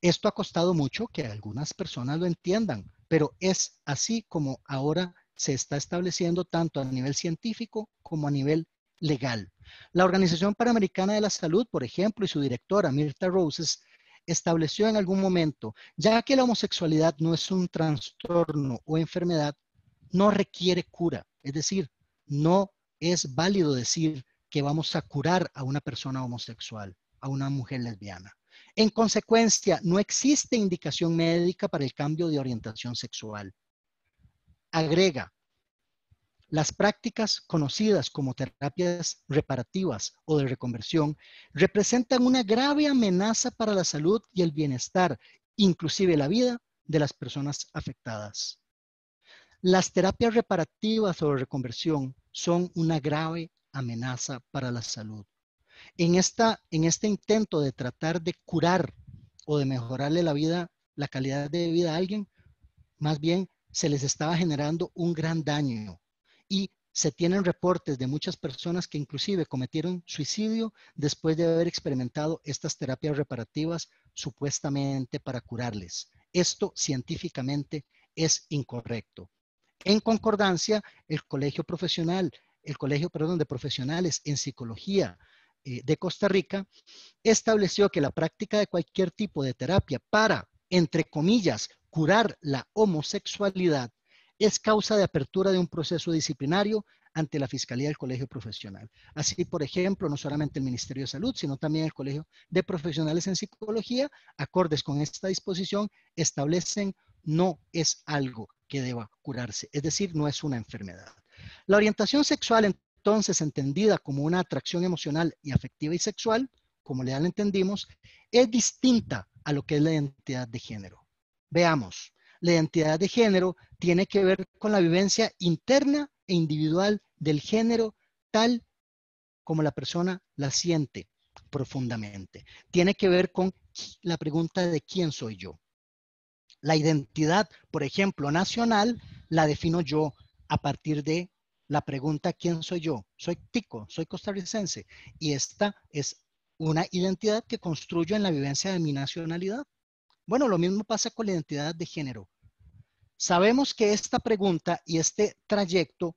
Esto ha costado mucho que algunas personas lo entiendan, pero es así como ahora se está estableciendo tanto a nivel científico como a nivel legal. La Organización Panamericana de la Salud, por ejemplo, y su directora, Mirta Roses, estableció en algún momento, ya que la homosexualidad no es un trastorno o enfermedad, no requiere cura. Es decir, no es válido decir que vamos a curar a una persona homosexual, a una mujer lesbiana. En consecuencia, no existe indicación médica para el cambio de orientación sexual. Agrega, las prácticas conocidas como terapias reparativas o de reconversión representan una grave amenaza para la salud y el bienestar, inclusive la vida, de las personas afectadas. Las terapias reparativas o de reconversión son una grave amenaza para la salud. En, en este intento de tratar de curar o de mejorarle la vida, la calidad de vida a alguien, más bien se les estaba generando un gran daño y se tienen reportes de muchas personas que inclusive cometieron suicidio después de haber experimentado estas terapias reparativas supuestamente para curarles. Esto científicamente es incorrecto. En concordancia, el Colegio Profesional, el Colegio, perdón, de Profesionales en Psicología eh, de Costa Rica estableció que la práctica de cualquier tipo de terapia para, entre comillas, curar la homosexualidad es causa de apertura de un proceso disciplinario ante la Fiscalía del Colegio Profesional. Así, por ejemplo, no solamente el Ministerio de Salud, sino también el Colegio de Profesionales en Psicología, acordes con esta disposición, establecen no es algo que deba curarse, es decir, no es una enfermedad. La orientación sexual, entonces, entendida como una atracción emocional y afectiva y sexual, como leal entendimos, es distinta a lo que es la identidad de género. Veamos, la identidad de género tiene que ver con la vivencia interna e individual del género tal como la persona la siente profundamente. Tiene que ver con la pregunta de quién soy yo. La identidad, por ejemplo, nacional, la defino yo a partir de la pregunta ¿quién soy yo? Soy tico, soy costarricense. Y esta es una identidad que construyo en la vivencia de mi nacionalidad. Bueno, lo mismo pasa con la identidad de género. Sabemos que esta pregunta y este trayecto,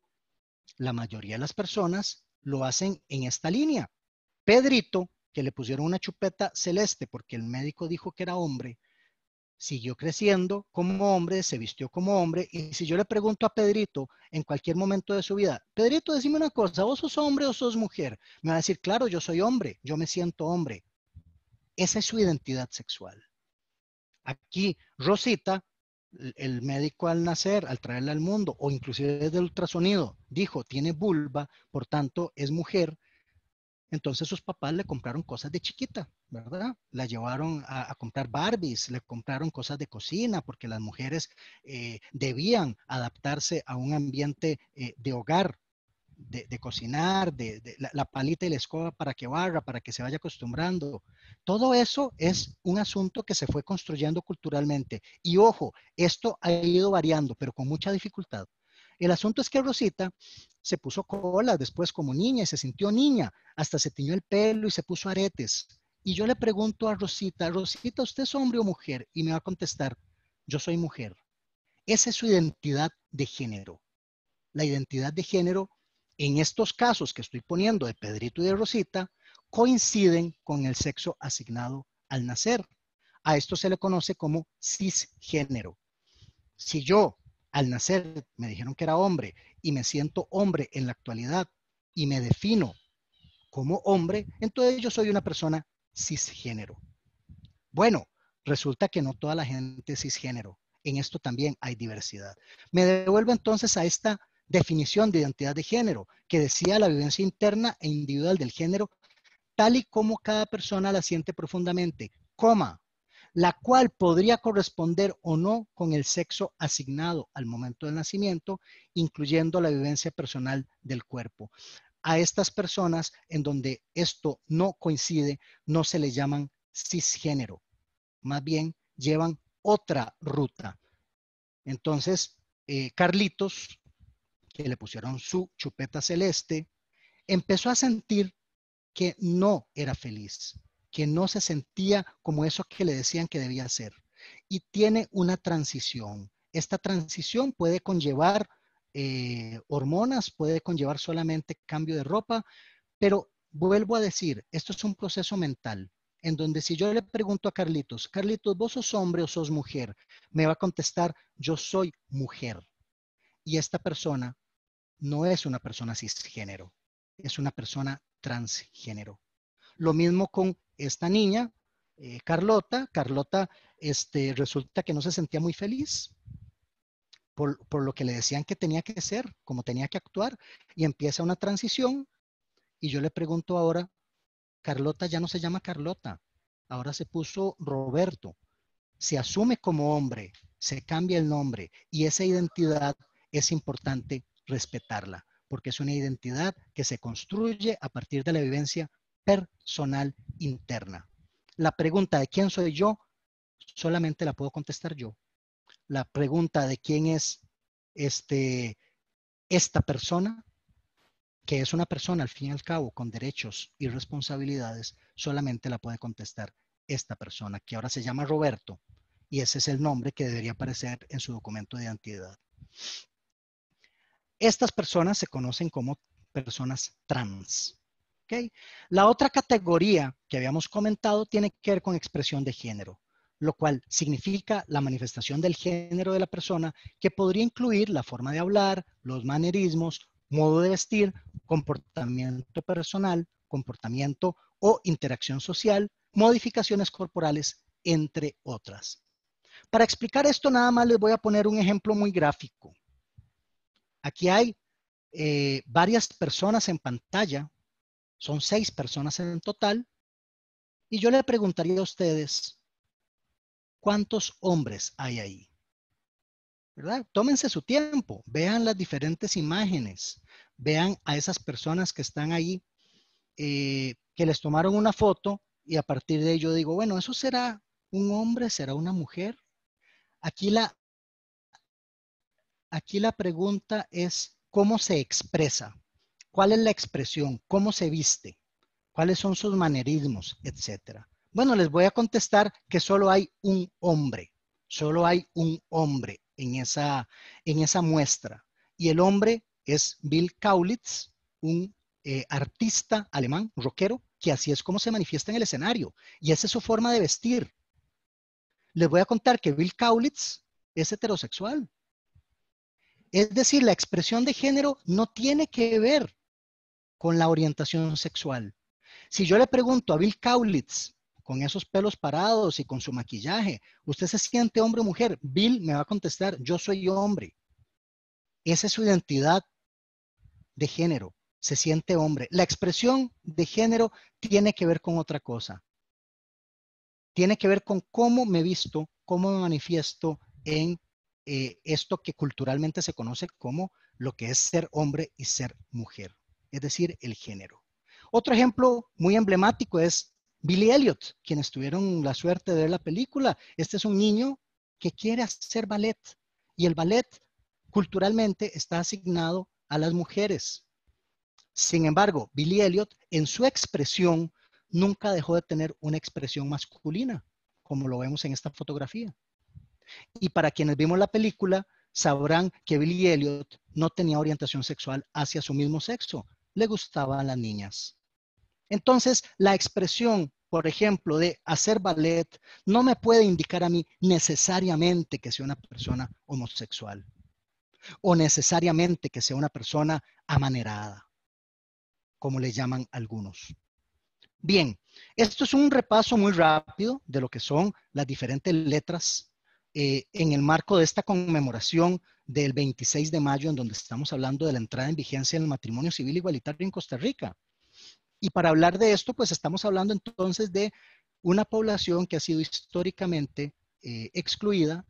la mayoría de las personas lo hacen en esta línea. Pedrito, que le pusieron una chupeta celeste porque el médico dijo que era hombre, siguió creciendo como hombre, se vistió como hombre. Y si yo le pregunto a Pedrito en cualquier momento de su vida, Pedrito, decime una cosa, ¿vos sos hombre o sos mujer? Me va a decir, claro, yo soy hombre, yo me siento hombre. Esa es su identidad sexual. Aquí Rosita el médico al nacer, al traerla al mundo, o inclusive desde el ultrasonido, dijo, tiene vulva, por tanto es mujer, entonces sus papás le compraron cosas de chiquita, ¿verdad? La llevaron a, comprar Barbies, le compraron cosas de cocina, porque las mujeres eh, debían adaptarse a un ambiente eh, de hogar, de, cocinar, de, la, la, palita y la escoba para que barra, para que se vaya acostumbrando. Todo eso es un asunto que se fue construyendo culturalmente. Y ojo, esto ha ido variando, pero con mucha dificultad. El asunto es que Rosita se puso cola después como niña y se sintió niña, hasta se tiñó el pelo y se puso aretes. Y yo le pregunto a Rosita, Rosita, ¿usted es hombre o mujer? Y me va a contestar, yo soy mujer. Esa es su identidad de género. La identidad de género en estos casos que estoy poniendo de Pedrito y de Rosita, coinciden con el sexo asignado al nacer. A esto se le conoce como cisgénero. Si yo al nacer me dijeron que era hombre y me siento hombre en la actualidad y me defino como hombre, entonces yo soy una persona cisgénero. Bueno, resulta que no toda la gente es cisgénero. En esto también hay diversidad. Me devuelvo entonces a esta definición de identidad de género, que decía la vivencia interna e individual del género, tal y como cada persona la siente profundamente, coma, la cual podría corresponder o no con el sexo asignado al momento del nacimiento, incluyendo la vivencia personal del cuerpo. A estas personas en donde esto no coincide, no se les llaman cisgénero, más bien llevan otra ruta. Entonces, eh, Carlitos que le pusieron su chupeta celeste, empezó a sentir que no era feliz, que no se sentía como eso que le decían que debía ser. Y tiene una transición. Esta transición puede conllevar eh, hormonas, puede conllevar solamente cambio de ropa, pero vuelvo a decir, esto es un proceso mental, en donde si yo le pregunto a Carlitos, Carlitos, ¿vos sos hombre o sos mujer? Me va a contestar, yo soy mujer. Y esta persona no es una persona cisgénero, es una persona transgénero. Lo mismo con esta niña, eh, Carlota. Carlota este, resulta que no se sentía muy feliz por, por lo que le decían que tenía que ser, como tenía que actuar, y empieza una transición. Y yo le pregunto ahora, Carlota ya no se llama Carlota, ahora se puso Roberto. Se asume como hombre, se cambia el nombre y esa identidad es importante respetarla, porque es una identidad que se construye a partir de la vivencia personal interna. La pregunta de quién soy yo solamente la puedo contestar yo. La pregunta de quién es este, esta persona, que es una persona al fin y al cabo con derechos y responsabilidades, solamente la puede contestar esta persona, que ahora se llama Roberto, y ese es el nombre que debería aparecer en su documento de identidad. Estas personas se conocen como personas trans. La otra categoría que habíamos comentado tiene que ver con expresión de género, lo cual significa la manifestación del género de la persona que podría incluir la forma de hablar, los manerismos, modo de vestir, comportamiento personal, comportamiento o interacción social, modificaciones corporales, entre otras. Para explicar esto nada más les voy a poner un ejemplo muy gráfico. Aquí hay eh, varias personas en pantalla, son seis personas en total, y yo le preguntaría a ustedes, ¿cuántos hombres hay ahí? ¿Verdad? Tómense su tiempo, vean las diferentes imágenes, vean a esas personas que están ahí, eh, que les tomaron una foto y a partir de ello digo, bueno, ¿eso será un hombre, será una mujer? Aquí la aquí la pregunta es cómo se expresa, cuál es la expresión, cómo se viste, cuáles son sus manerismos, etcétera. Bueno, les voy a contestar que solo hay un hombre, solo hay un hombre en esa, muestra. Y el hombre es Bill Kaulitz, un eh, artista alemán, rockero, que así es como se manifiesta en el escenario. Y esa es su forma de vestir. Les voy a contar que Bill Kaulitz es heterosexual. Es decir, la expresión de género no tiene que ver con la orientación sexual. Si yo le pregunto a Bill Kaulitz, con esos pelos parados y con su maquillaje, ¿usted se siente hombre o mujer? Bill me va a contestar, yo soy hombre. Esa es su identidad de género, se siente hombre. La expresión de género tiene que ver con otra cosa. Tiene que ver con cómo me visto, cómo me manifiesto en eh, esto que culturalmente se conoce como lo que es ser hombre y ser mujer, es decir, el género. Otro ejemplo muy emblemático es Billy Elliot, quienes tuvieron la suerte de ver la película. Este es un niño que quiere hacer ballet y el ballet culturalmente está asignado a las mujeres. Sin embargo, Billy Elliot en su expresión nunca dejó de tener una expresión masculina, como lo vemos en esta fotografía. Y para quienes vimos la película, sabrán que Billy Elliot no tenía orientación sexual hacia su mismo sexo, le gustaban las niñas. Entonces, la expresión, por ejemplo, de hacer ballet no me puede indicar a mí necesariamente que sea una persona homosexual o necesariamente que sea una persona amanerada, como le llaman algunos. Bien, esto es un repaso muy rápido de lo que son las diferentes letras eh, en el marco de esta conmemoración del 26 de mayo, en donde estamos hablando de la entrada en vigencia del matrimonio civil igualitario en Costa Rica. Y para hablar de esto, pues estamos hablando entonces de una población que ha sido históricamente eh, excluida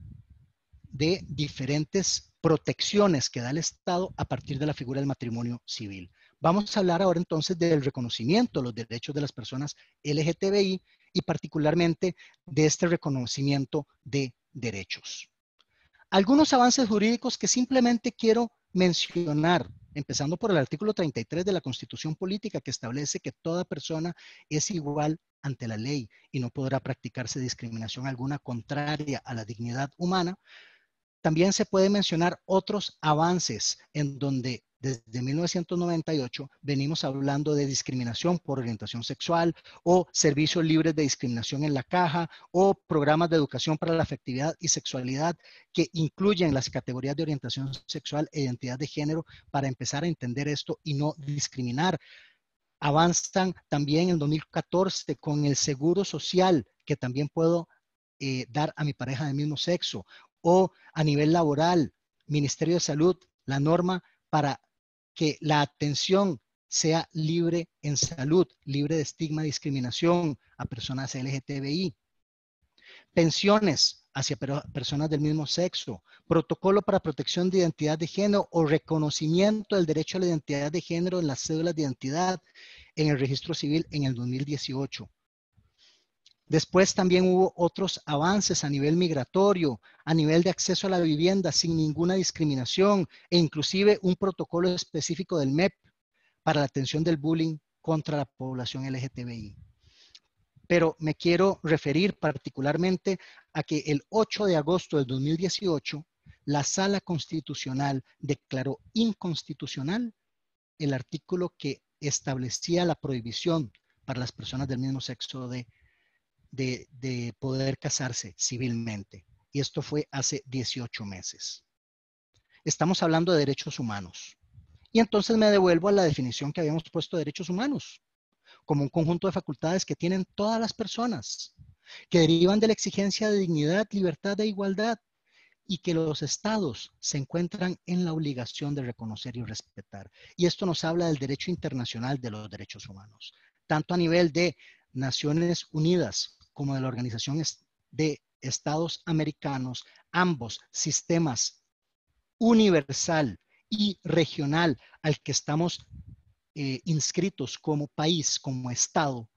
de diferentes protecciones que da el Estado a partir de la figura del matrimonio civil. Vamos a hablar ahora entonces del reconocimiento de los derechos de las personas LGTBI y particularmente de este reconocimiento de derechos. Algunos avances jurídicos que simplemente quiero mencionar, empezando por el artículo 33 de la Constitución Política, que establece que toda persona es igual ante la ley y no podrá practicarse discriminación alguna contraria a la dignidad humana. También se puede mencionar otros avances en donde desde 1998 venimos hablando de discriminación por orientación sexual o servicios libres de discriminación en la caja o programas de educación para la afectividad y sexualidad que incluyen las categorías de orientación sexual e identidad de género para empezar a entender esto y no discriminar. Avanzan también en 2014 con el seguro social que también puedo eh, dar a mi pareja del mismo sexo o a nivel laboral, Ministerio de Salud, la norma para que la atención sea libre en salud, libre de estigma, discriminación a personas LGTBI. Pensiones hacia personas del mismo sexo, protocolo para protección de identidad de género o reconocimiento del derecho a la identidad de género en las cédulas de identidad en el registro civil en el 2018. Después también hubo otros avances a nivel migratorio, a nivel de acceso a la vivienda sin ninguna discriminación e inclusive un protocolo específico del MEP para la atención del bullying contra la población LGTBI. Pero me quiero referir particularmente a que el 8 de agosto del 2018, la Sala Constitucional declaró inconstitucional el artículo que establecía la prohibición para las personas del mismo sexo de de, poder casarse civilmente. Y esto fue hace 18 meses. Estamos hablando de derechos humanos. Y entonces me devuelvo a la definición que habíamos puesto de derechos humanos, como un conjunto de facultades que tienen todas las personas, que derivan de la exigencia de dignidad, libertad e igualdad, y que los estados se encuentran en la obligación de reconocer y respetar. Y esto nos habla del derecho internacional de los derechos humanos, tanto a nivel de Naciones Unidas como de la Organización de Estados Americanos, ambos sistemas universal y regional al que estamos eh, inscritos como país, como Estado,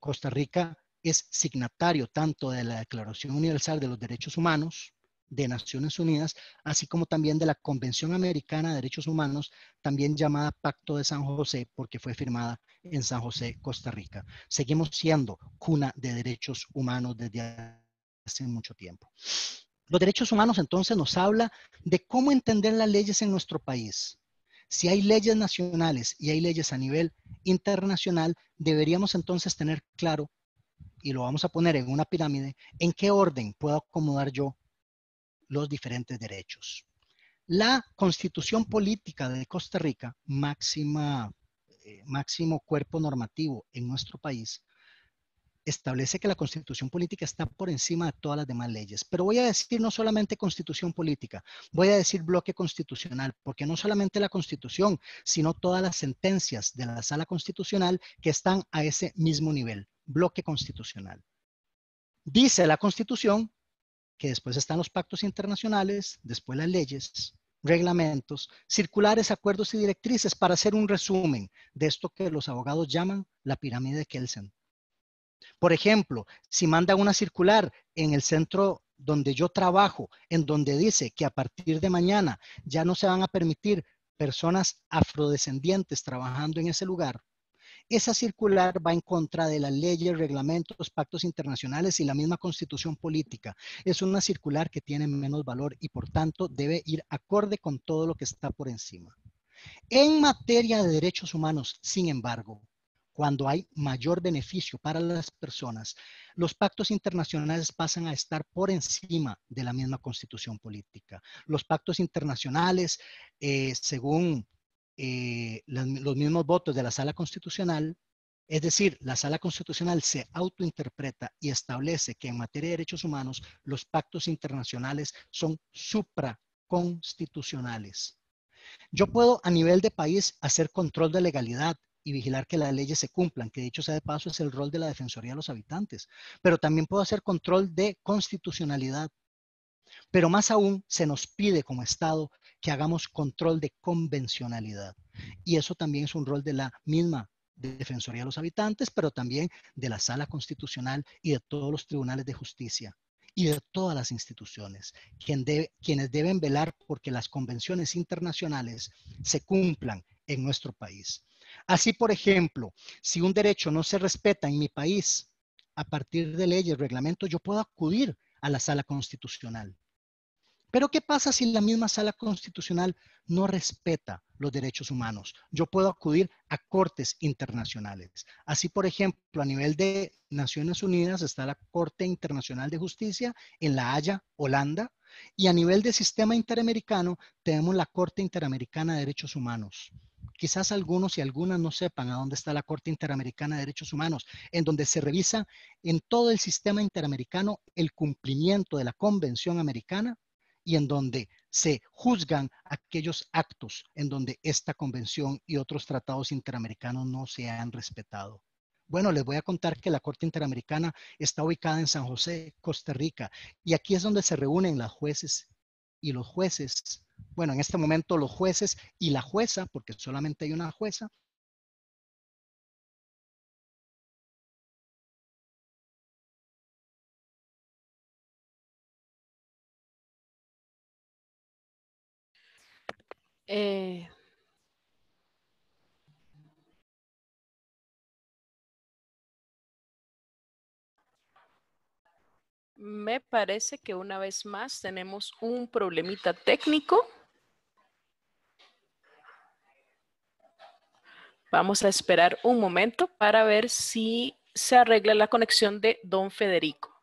Costa Rica es signatario tanto de la Declaración Universal de los Derechos Humanos de Naciones Unidas, así como también de la Convención Americana de Derechos Humanos, también llamada Pacto de San José, porque fue firmada en San José, Costa Rica. Seguimos siendo cuna de derechos humanos desde hace mucho tiempo. Los derechos humanos entonces nos habla de cómo entender las leyes en nuestro país. Si hay leyes nacionales y hay leyes a nivel internacional, deberíamos entonces tener claro, y lo vamos a poner en una pirámide, en qué orden puedo acomodar yo los diferentes derechos. La constitución política de Costa Rica, máxima, eh, máximo cuerpo normativo en nuestro país, establece que la constitución política está por encima de todas las demás leyes. Pero voy a decir no solamente constitución política, voy a decir bloque constitucional, porque no solamente la constitución, sino todas las sentencias de la sala constitucional que están a ese mismo nivel, bloque constitucional. Dice la constitución que después están los pactos internacionales, después las leyes, reglamentos, circulares, acuerdos y directrices para hacer un resumen de esto que los abogados llaman la pirámide de Kelsen. Por ejemplo, si manda una circular en el centro donde yo trabajo, en donde dice que a partir de mañana ya no se van a permitir personas afrodescendientes trabajando en ese lugar, esa circular va en contra de las leyes, reglamentos, pactos internacionales y la misma constitución política. Es una circular que tiene menos valor y por tanto debe ir acorde con todo lo que está por encima. En materia de derechos humanos, sin embargo, cuando hay mayor beneficio para las personas, los pactos internacionales pasan a estar por encima de la misma constitución política. Los pactos internacionales, eh, según eh, los mismos votos de la sala constitucional, es decir, la sala constitucional se autointerpreta y establece que en materia de derechos humanos los pactos internacionales son supraconstitucionales. Yo puedo a nivel de país hacer control de legalidad y vigilar que las leyes se cumplan, que dicho sea de paso es el rol de la Defensoría de los Habitantes, pero también puedo hacer control de constitucionalidad. Pero más aún se nos pide como Estado que hagamos control de convencionalidad. Y eso también es un rol de la misma Defensoría de los Habitantes, pero también de la Sala Constitucional y de todos los tribunales de justicia y de todas las instituciones, quienes deben velar porque las convenciones internacionales se cumplan en nuestro país. Así, por ejemplo, si un derecho no se respeta en mi país, a partir de leyes, reglamentos, yo puedo acudir a la sala constitucional pero ¿qué pasa si la misma sala constitucional no respeta los derechos humanos? Yo puedo acudir a cortes internacionales. Así, por ejemplo, a nivel de Naciones Unidas está la Corte Internacional de Justicia en La Haya, Holanda, y a nivel de sistema interamericano tenemos la Corte Interamericana de Derechos Humanos. Quizás algunos y algunas no sepan a dónde está la Corte Interamericana de Derechos Humanos, en donde se revisa en todo el sistema interamericano el cumplimiento de la Convención Americana y en donde se juzgan aquellos actos en donde esta convención y otros tratados interamericanos no se han respetado. Bueno, les voy a contar que la Corte Interamericana está ubicada en San José, Costa Rica, y aquí es donde se reúnen las jueces y los jueces, bueno, en este momento los jueces y la jueza, porque solamente hay una jueza, Eh, me parece que una vez más tenemos un problemita técnico. Vamos a esperar un momento para ver si se arregla la conexión de don Federico.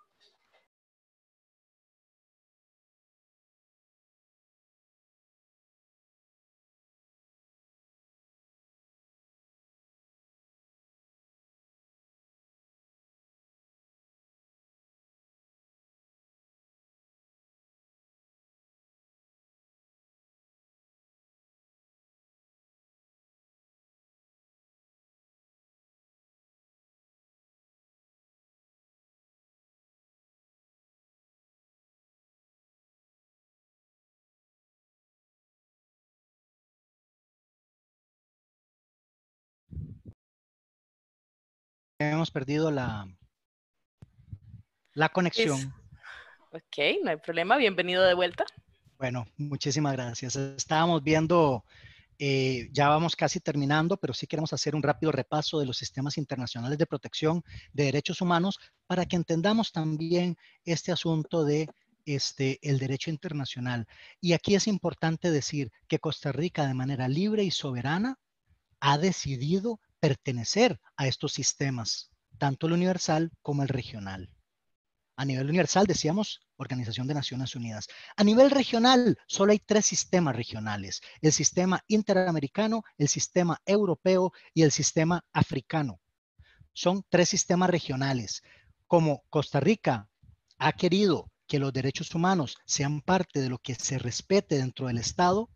hemos perdido la, la conexión. Ok, no hay problema. Bienvenido de vuelta. Bueno, muchísimas gracias. Estábamos viendo, eh, ya vamos casi terminando, pero sí queremos hacer un rápido repaso de los sistemas internacionales de protección de derechos humanos para que entendamos también este asunto de este, el derecho internacional. Y aquí es importante decir que Costa Rica de manera libre y soberana ha decidido pertenecer a estos sistemas, tanto el universal como el regional. A nivel universal, decíamos, Organización de Naciones Unidas. A nivel regional, solo hay tres sistemas regionales, el sistema interamericano, el sistema europeo y el sistema africano. Son tres sistemas regionales. Como Costa Rica ha querido que los derechos humanos sean parte de lo que se respete dentro del Estado,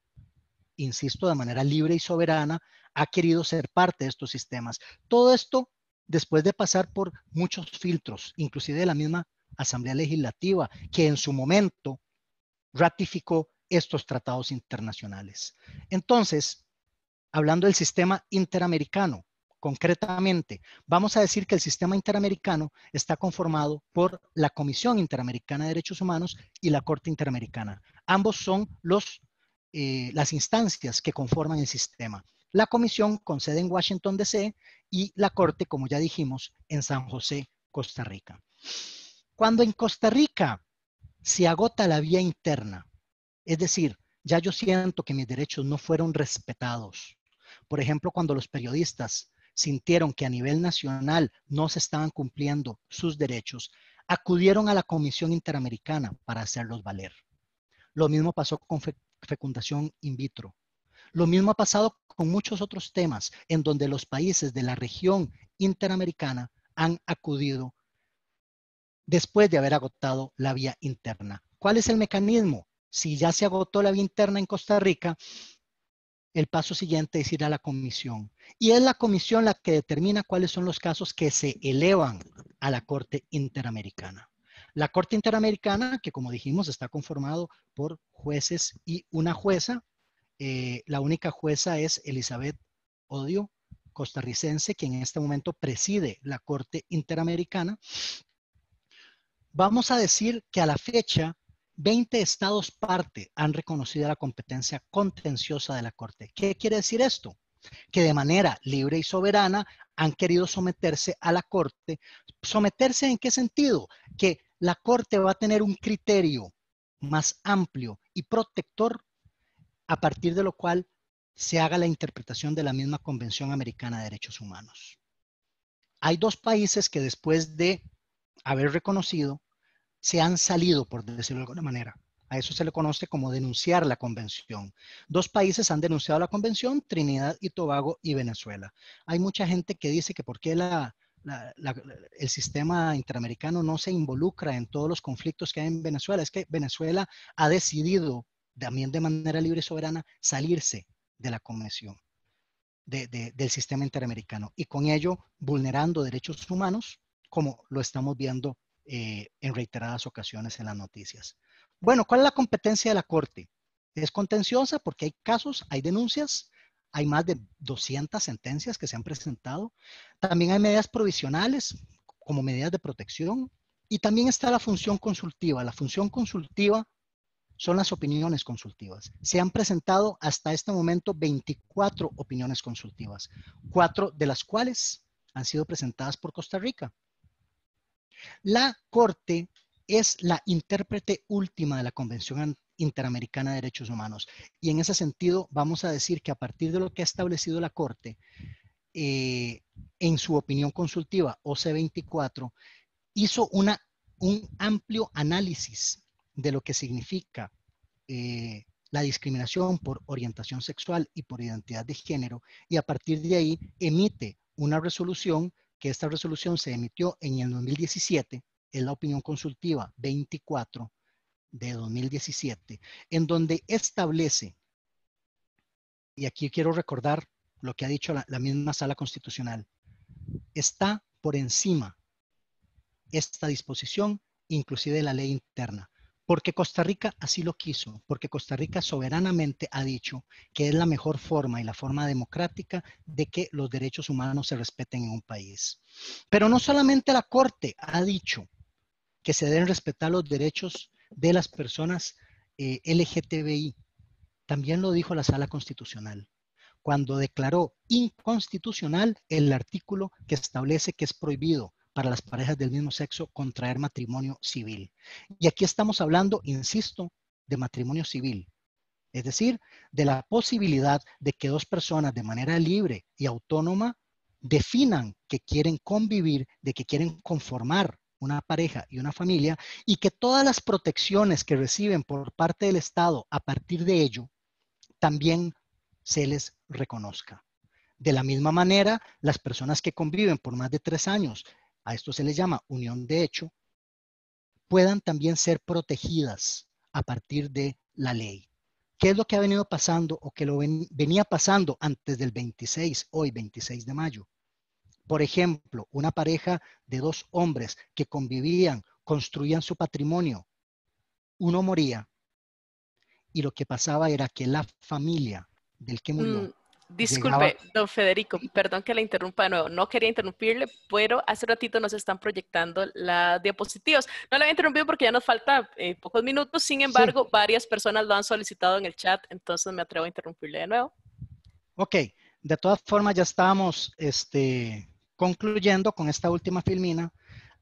insisto, de manera libre y soberana, ha querido ser parte de estos sistemas. Todo esto después de pasar por muchos filtros, inclusive de la misma Asamblea Legislativa, que en su momento ratificó estos tratados internacionales. Entonces, hablando del sistema interamericano, concretamente, vamos a decir que el sistema interamericano está conformado por la Comisión Interamericana de Derechos Humanos y la Corte Interamericana. Ambos son eh, las instancias que conforman el sistema la comisión con sede en Washington, D.C. y la Corte, como ya dijimos, en San José, Costa Rica. Cuando en Costa Rica se agota la vía interna, es decir, ya yo siento que mis derechos no fueron respetados. Por ejemplo, cuando los periodistas sintieron que a nivel nacional no se estaban cumpliendo sus derechos, acudieron a la Comisión Interamericana para hacerlos valer. Lo mismo pasó con fecundación in vitro. Lo mismo ha pasado con muchos otros temas en donde los países de la región interamericana han acudido después de haber agotado la vía interna. ¿Cuál es el mecanismo? Si ya se agotó la vía interna en Costa Rica, el paso siguiente es ir a la comisión. Y es la comisión la que determina cuáles son los casos que se elevan a la Corte Interamericana. La Corte Interamericana, que como dijimos, está conformado por jueces y una jueza, eh, la única jueza es Elizabeth Odio, costarricense, que en este momento preside la Corte Interamericana. Vamos a decir que a la fecha, 20 estados parte han reconocido la competencia contenciosa de la Corte. ¿Qué quiere decir esto? que de manera libre y soberana han querido someterse a la Corte. ¿Someterse en qué sentido? Que la Corte va a tener un criterio más amplio y protector a partir de lo cual se haga la interpretación de la misma Convención Americana de Derechos Humanos. Hay dos países que después de haber reconocido, se han salido, por decirlo de alguna manera. A eso se le conoce como denunciar la convención. Dos países han denunciado la convención, Trinidad y Tobago y Venezuela. Hay mucha gente que dice que por qué el sistema interamericano no se involucra en todos los conflictos que hay en Venezuela. Es que Venezuela ha decidido también de manera libre y soberana, salirse de la Convención, del sistema interamericano, y con ello vulnerando derechos humanos, como lo estamos viendo eh, en reiteradas ocasiones en las noticias. Bueno, ¿cuál es la competencia de la Corte? Es contenciosa porque hay casos, hay denuncias, hay más de 200 sentencias que se han presentado. También hay medidas provisionales como medidas de protección y también está la función consultiva. La función consultiva son las opiniones consultivas. Se han presentado hasta este momento 24 opiniones consultivas, cuatro de las cuales han sido presentadas por Costa Rica. La Corte es la intérprete última de la Convención Interamericana de Derechos Humanos y en ese sentido vamos a decir que a partir de lo que ha establecido la Corte eh, en su opinión consultiva OC24, hizo una, un amplio análisis de lo que significa eh, la discriminación por orientación sexual y por identidad de género y a partir de ahí emite una resolución que esta resolución se emitió en el 2017, en la opinión consultiva 24 de 2017, en donde establece, y aquí quiero recordar lo que ha dicho la, la misma sala constitucional, está por encima esta disposición, inclusive de la ley interna. Porque Costa Rica así lo quiso, porque Costa Rica soberanamente ha dicho que es la mejor forma y la forma democrática de que los derechos humanos se respeten en un país. Pero no solamente la Corte ha dicho que se deben respetar los derechos de las personas eh, LGTBI, también lo dijo la Sala Constitucional cuando declaró inconstitucional el artículo que establece que es prohibido para las parejas del mismo sexo contraer matrimonio civil. Y aquí estamos hablando, insisto, de matrimonio civil, es decir, de la posibilidad de que dos personas de manera libre y autónoma definan que quieren convivir, de que quieren conformar una pareja y una familia y que todas las protecciones que reciben por parte del Estado a partir de ello también se les reconozca. De la misma manera, las personas que conviven por más de tres años a esto se les llama unión de hecho, puedan también ser protegidas a partir de la ley. ¿Qué es lo que ha venido pasando o que lo venía pasando antes del 26, hoy 26 de mayo? Por ejemplo, una pareja de dos hombres que convivían, construían su patrimonio, uno moría y lo que pasaba era que la familia del que murió mm. Disculpe, don Federico, perdón que le interrumpa de nuevo. No quería interrumpirle, pero hace ratito nos están proyectando las diapositivas. No le a interrumpido porque ya nos falta eh, pocos minutos. Sin embargo, varias personas lo han solicitado en el chat, entonces me atrevo a interrumpirle de nuevo. Ok, de todas formas ya estamos este, concluyendo con esta última filmina.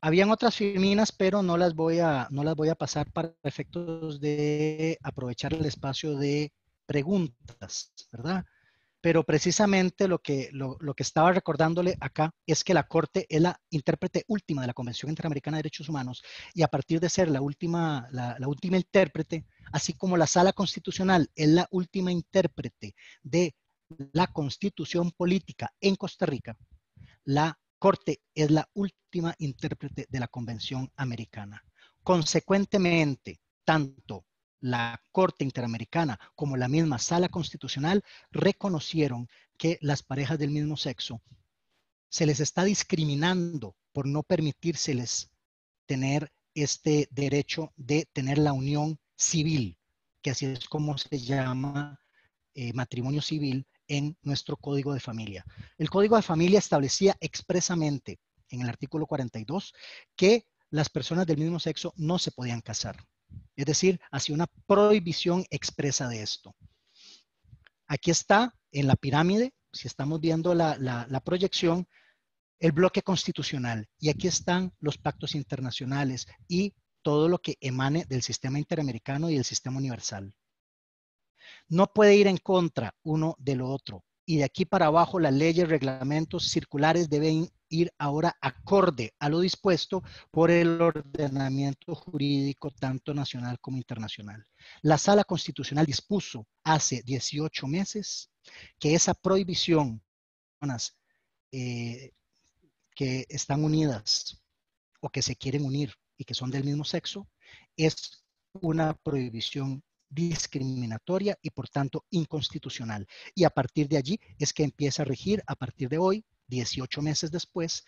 Habían otras filminas, pero no las voy a, no las voy a pasar para efectos de aprovechar el espacio de preguntas, ¿verdad? pero precisamente lo que, lo, lo, que estaba recordándole acá es que la Corte es la intérprete última de la Convención Interamericana de Derechos Humanos y a partir de ser la última, la, la última intérprete, así como la Sala Constitucional es la última intérprete de la Constitución Política en Costa Rica, la Corte es la última intérprete de la Convención Americana. Consecuentemente, tanto la Corte Interamericana como la misma Sala Constitucional reconocieron que las parejas del mismo sexo se les está discriminando por no permitírseles tener este derecho de tener la unión civil, que así es como se llama eh, matrimonio civil en nuestro Código de Familia. El Código de Familia establecía expresamente en el artículo 42 que las personas del mismo sexo no se podían casar. Es decir, hacia una prohibición expresa de esto. Aquí está en la pirámide, si estamos viendo la, proyección, el bloque constitucional y aquí están los pactos internacionales y todo lo que emane del sistema interamericano y del sistema universal. No puede ir en contra uno de lo otro. Y de aquí para abajo las leyes, reglamentos circulares deben ir ahora acorde a lo dispuesto por el ordenamiento jurídico tanto nacional como internacional. La sala constitucional dispuso hace 18 meses que esa prohibición personas eh, que están unidas o que se quieren unir y que son del mismo sexo es una prohibición discriminatoria y por tanto inconstitucional. Y a partir de allí es que empieza a regir a partir de hoy 18 meses después,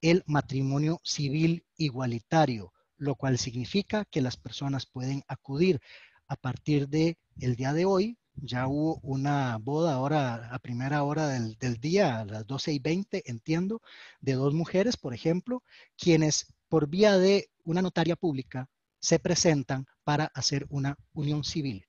el matrimonio civil igualitario, lo cual significa que las personas pueden acudir a partir de el día de hoy. Ya hubo una boda ahora a primera hora del, del día, a las 12 y 20, entiendo, de dos mujeres, por ejemplo, quienes por vía de una notaria pública se presentan para hacer una unión civil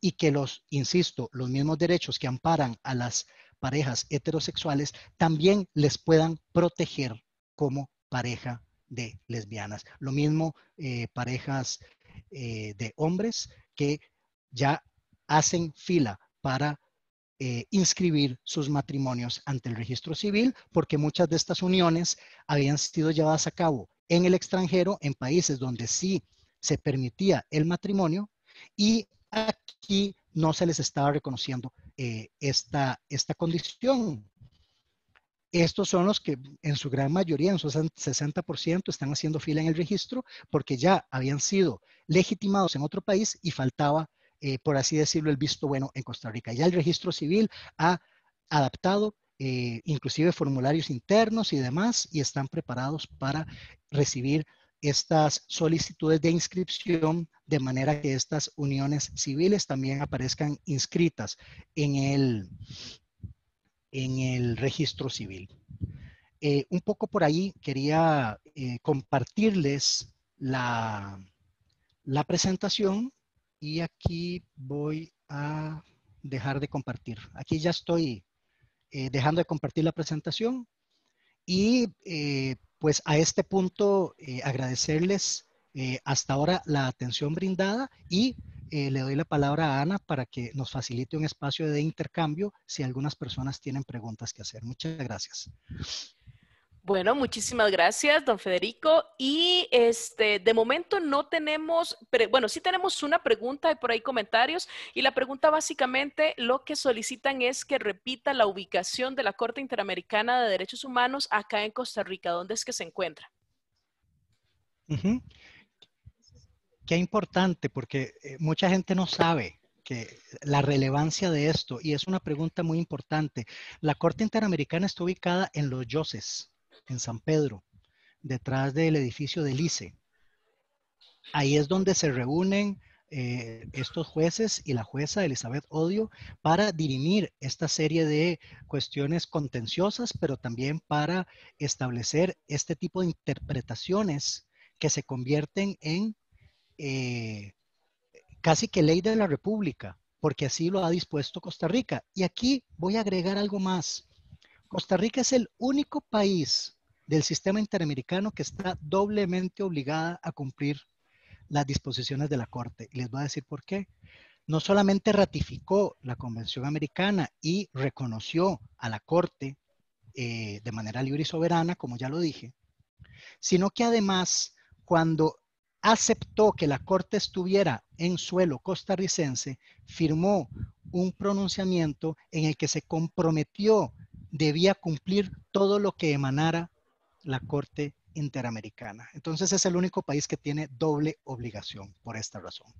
y que los, insisto, los mismos derechos que amparan a las parejas heterosexuales también les puedan proteger como pareja de lesbianas. Lo mismo eh, parejas eh, de hombres que ya hacen fila para eh, inscribir sus matrimonios ante el registro civil, porque muchas de estas uniones habían sido llevadas a cabo en el extranjero, en países donde sí se permitía el matrimonio, y aquí no se les estaba reconociendo eh, esta, condición. Estos son los que en su gran mayoría, en su 60%, están haciendo fila en el registro porque ya habían sido legitimados en otro país y faltaba, eh, por así decirlo, el visto bueno en Costa Rica. Ya el registro civil ha adaptado eh, inclusive formularios internos y demás y están preparados para recibir estas solicitudes de inscripción de manera que estas uniones civiles también aparezcan inscritas en el, en el registro civil. Eh, un poco por ahí quería eh, compartirles la, la presentación y aquí voy a dejar de compartir. Aquí ya estoy eh, dejando de compartir la presentación y pues a este punto eh, agradecerles eh, hasta ahora la atención brindada y eh, le doy la palabra a Ana para que nos facilite un espacio de intercambio si algunas personas tienen preguntas que hacer. Muchas gracias. Bueno, muchísimas gracias, don Federico. Y este, de momento no tenemos, bueno, sí tenemos una pregunta y por ahí comentarios. Y la pregunta básicamente lo que solicitan es que repita la ubicación de la Corte Interamericana de Derechos Humanos acá en Costa Rica, ¿dónde es que se encuentra? Qué importante, porque eh, mucha gente no sabe que la relevancia de esto, y es una pregunta muy importante. La Corte Interamericana está ubicada en los Yoses, en San Pedro, detrás del edificio del ICE. Ahí es donde se reúnen eh, estos jueces y la jueza Elizabeth Odio para dirimir esta serie de cuestiones contenciosas, pero también para establecer este tipo de interpretaciones que se convierten en eh, casi que ley de la República, porque así lo ha dispuesto Costa Rica. Y aquí voy a agregar algo más. Costa Rica es el único país del sistema interamericano que está doblemente obligada a cumplir las disposiciones de la Corte. les voy a decir por qué. No solamente ratificó la Convención Americana y reconoció a la Corte eh, de manera libre y soberana, como ya lo dije, sino que además cuando aceptó que la Corte estuviera en suelo costarricense, firmó un pronunciamiento en el que se comprometió debía cumplir todo lo que emanara la Corte Interamericana. Entonces es el único país que tiene doble obligación por esta razón.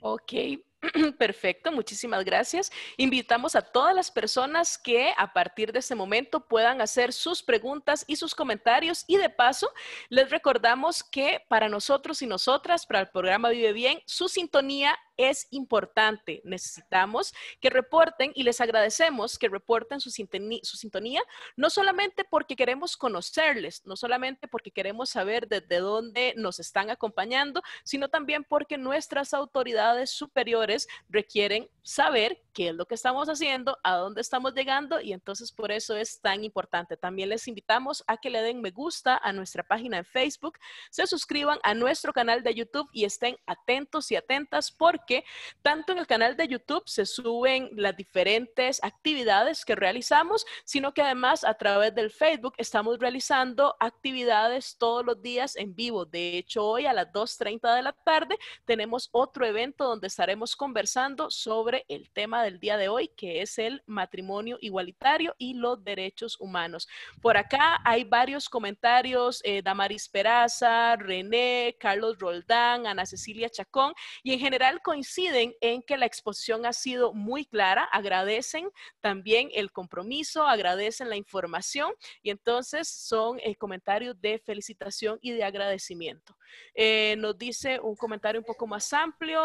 Ok, Perfecto, muchísimas gracias. Invitamos a todas las personas que a partir de este momento puedan hacer sus preguntas y sus comentarios. Y de paso, les recordamos que para nosotros y nosotras, para el programa Vive Bien, su sintonía es importante. Necesitamos que reporten y les agradecemos que reporten su sintonía, su sintonía, no solamente porque queremos conocerles, no solamente porque queremos saber desde dónde nos están acompañando, sino también porque nuestras autoridades superiores requieren saber qué es lo que estamos haciendo, a dónde estamos llegando y entonces por eso es tan importante. También les invitamos a que le den me gusta a nuestra página en Facebook, se suscriban a nuestro canal de YouTube y estén atentos y atentas porque tanto en el canal de YouTube se suben las diferentes actividades que realizamos, sino que además a través del Facebook estamos realizando actividades todos los días en vivo. De hecho, hoy a las 2.30 de la tarde tenemos otro evento donde estaremos conversando sobre el tema de del día de hoy, que es el matrimonio igualitario y los derechos humanos. Por acá hay varios comentarios, eh, Damaris Peraza, René, Carlos Roldán, Ana Cecilia Chacón, y en general coinciden en que la exposición ha sido muy clara, agradecen también el compromiso, agradecen la información y entonces son eh, comentarios de felicitación y de agradecimiento. Eh, nos dice un comentario un poco más amplio,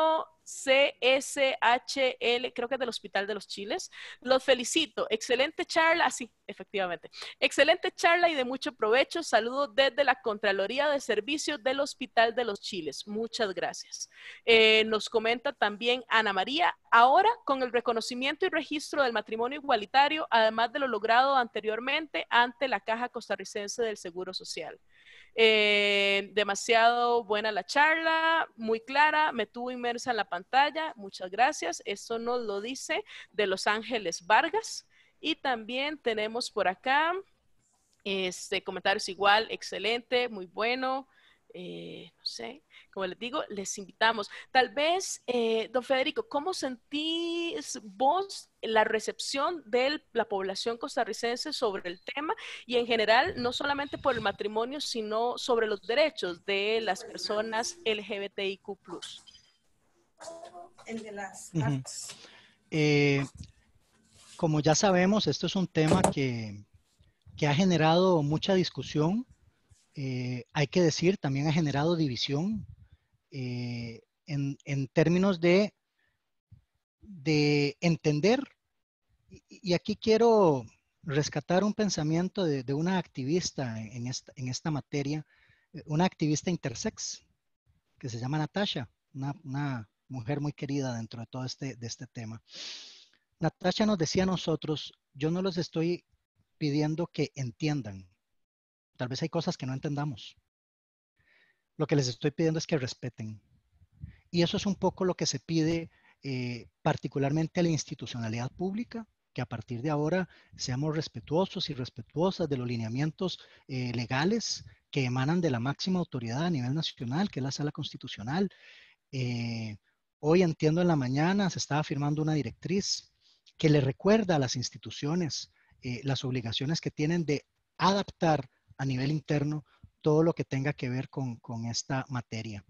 CSHL, creo que es del Hospital de los Chiles. Los felicito. Excelente charla. Ah, sí, efectivamente. Excelente charla y de mucho provecho. Saludos desde la Contraloría de Servicios del Hospital de los Chiles. Muchas gracias. Eh, nos comenta también Ana María. Ahora, con el reconocimiento y registro del matrimonio igualitario, además de lo logrado anteriormente ante la Caja Costarricense del Seguro Social. Eh, demasiado buena la charla, muy clara, me tuvo inmersa en la pantalla, muchas gracias. Eso nos lo dice de Los Ángeles Vargas. Y también tenemos por acá este, comentarios igual, excelente, muy bueno. Eh, no sé, como les digo, les invitamos. Tal vez, eh, don Federico, ¿cómo sentís vos la recepción de la población costarricense sobre el tema y en general, no solamente por el matrimonio, sino sobre los derechos de las personas LGBTIQ? Eh, como ya sabemos, esto es un tema que, que ha generado mucha discusión eh, hay que decir, también ha generado división eh, en, términos de, entender, y, aquí quiero rescatar un pensamiento de, una activista en esta, materia, eh, una activista intersex, que se llama Natasha, una, mujer muy querida dentro de todo este, de este tema. Natasha nos decía a nosotros, yo no los estoy pidiendo que entiendan, Tal vez hay cosas que no entendamos. Lo que les estoy pidiendo es que respeten. Y eso es un poco lo que se pide eh, particularmente a la institucionalidad pública, que a partir de ahora seamos respetuosos y respetuosas de los lineamientos eh, legales que emanan de la máxima autoridad a nivel nacional, que es la sala constitucional. Eh, hoy entiendo en la mañana se estaba firmando una directriz que le recuerda a las instituciones las obligaciones que tienen de adaptar a nivel interno todo lo que tenga que ver con, esta materia.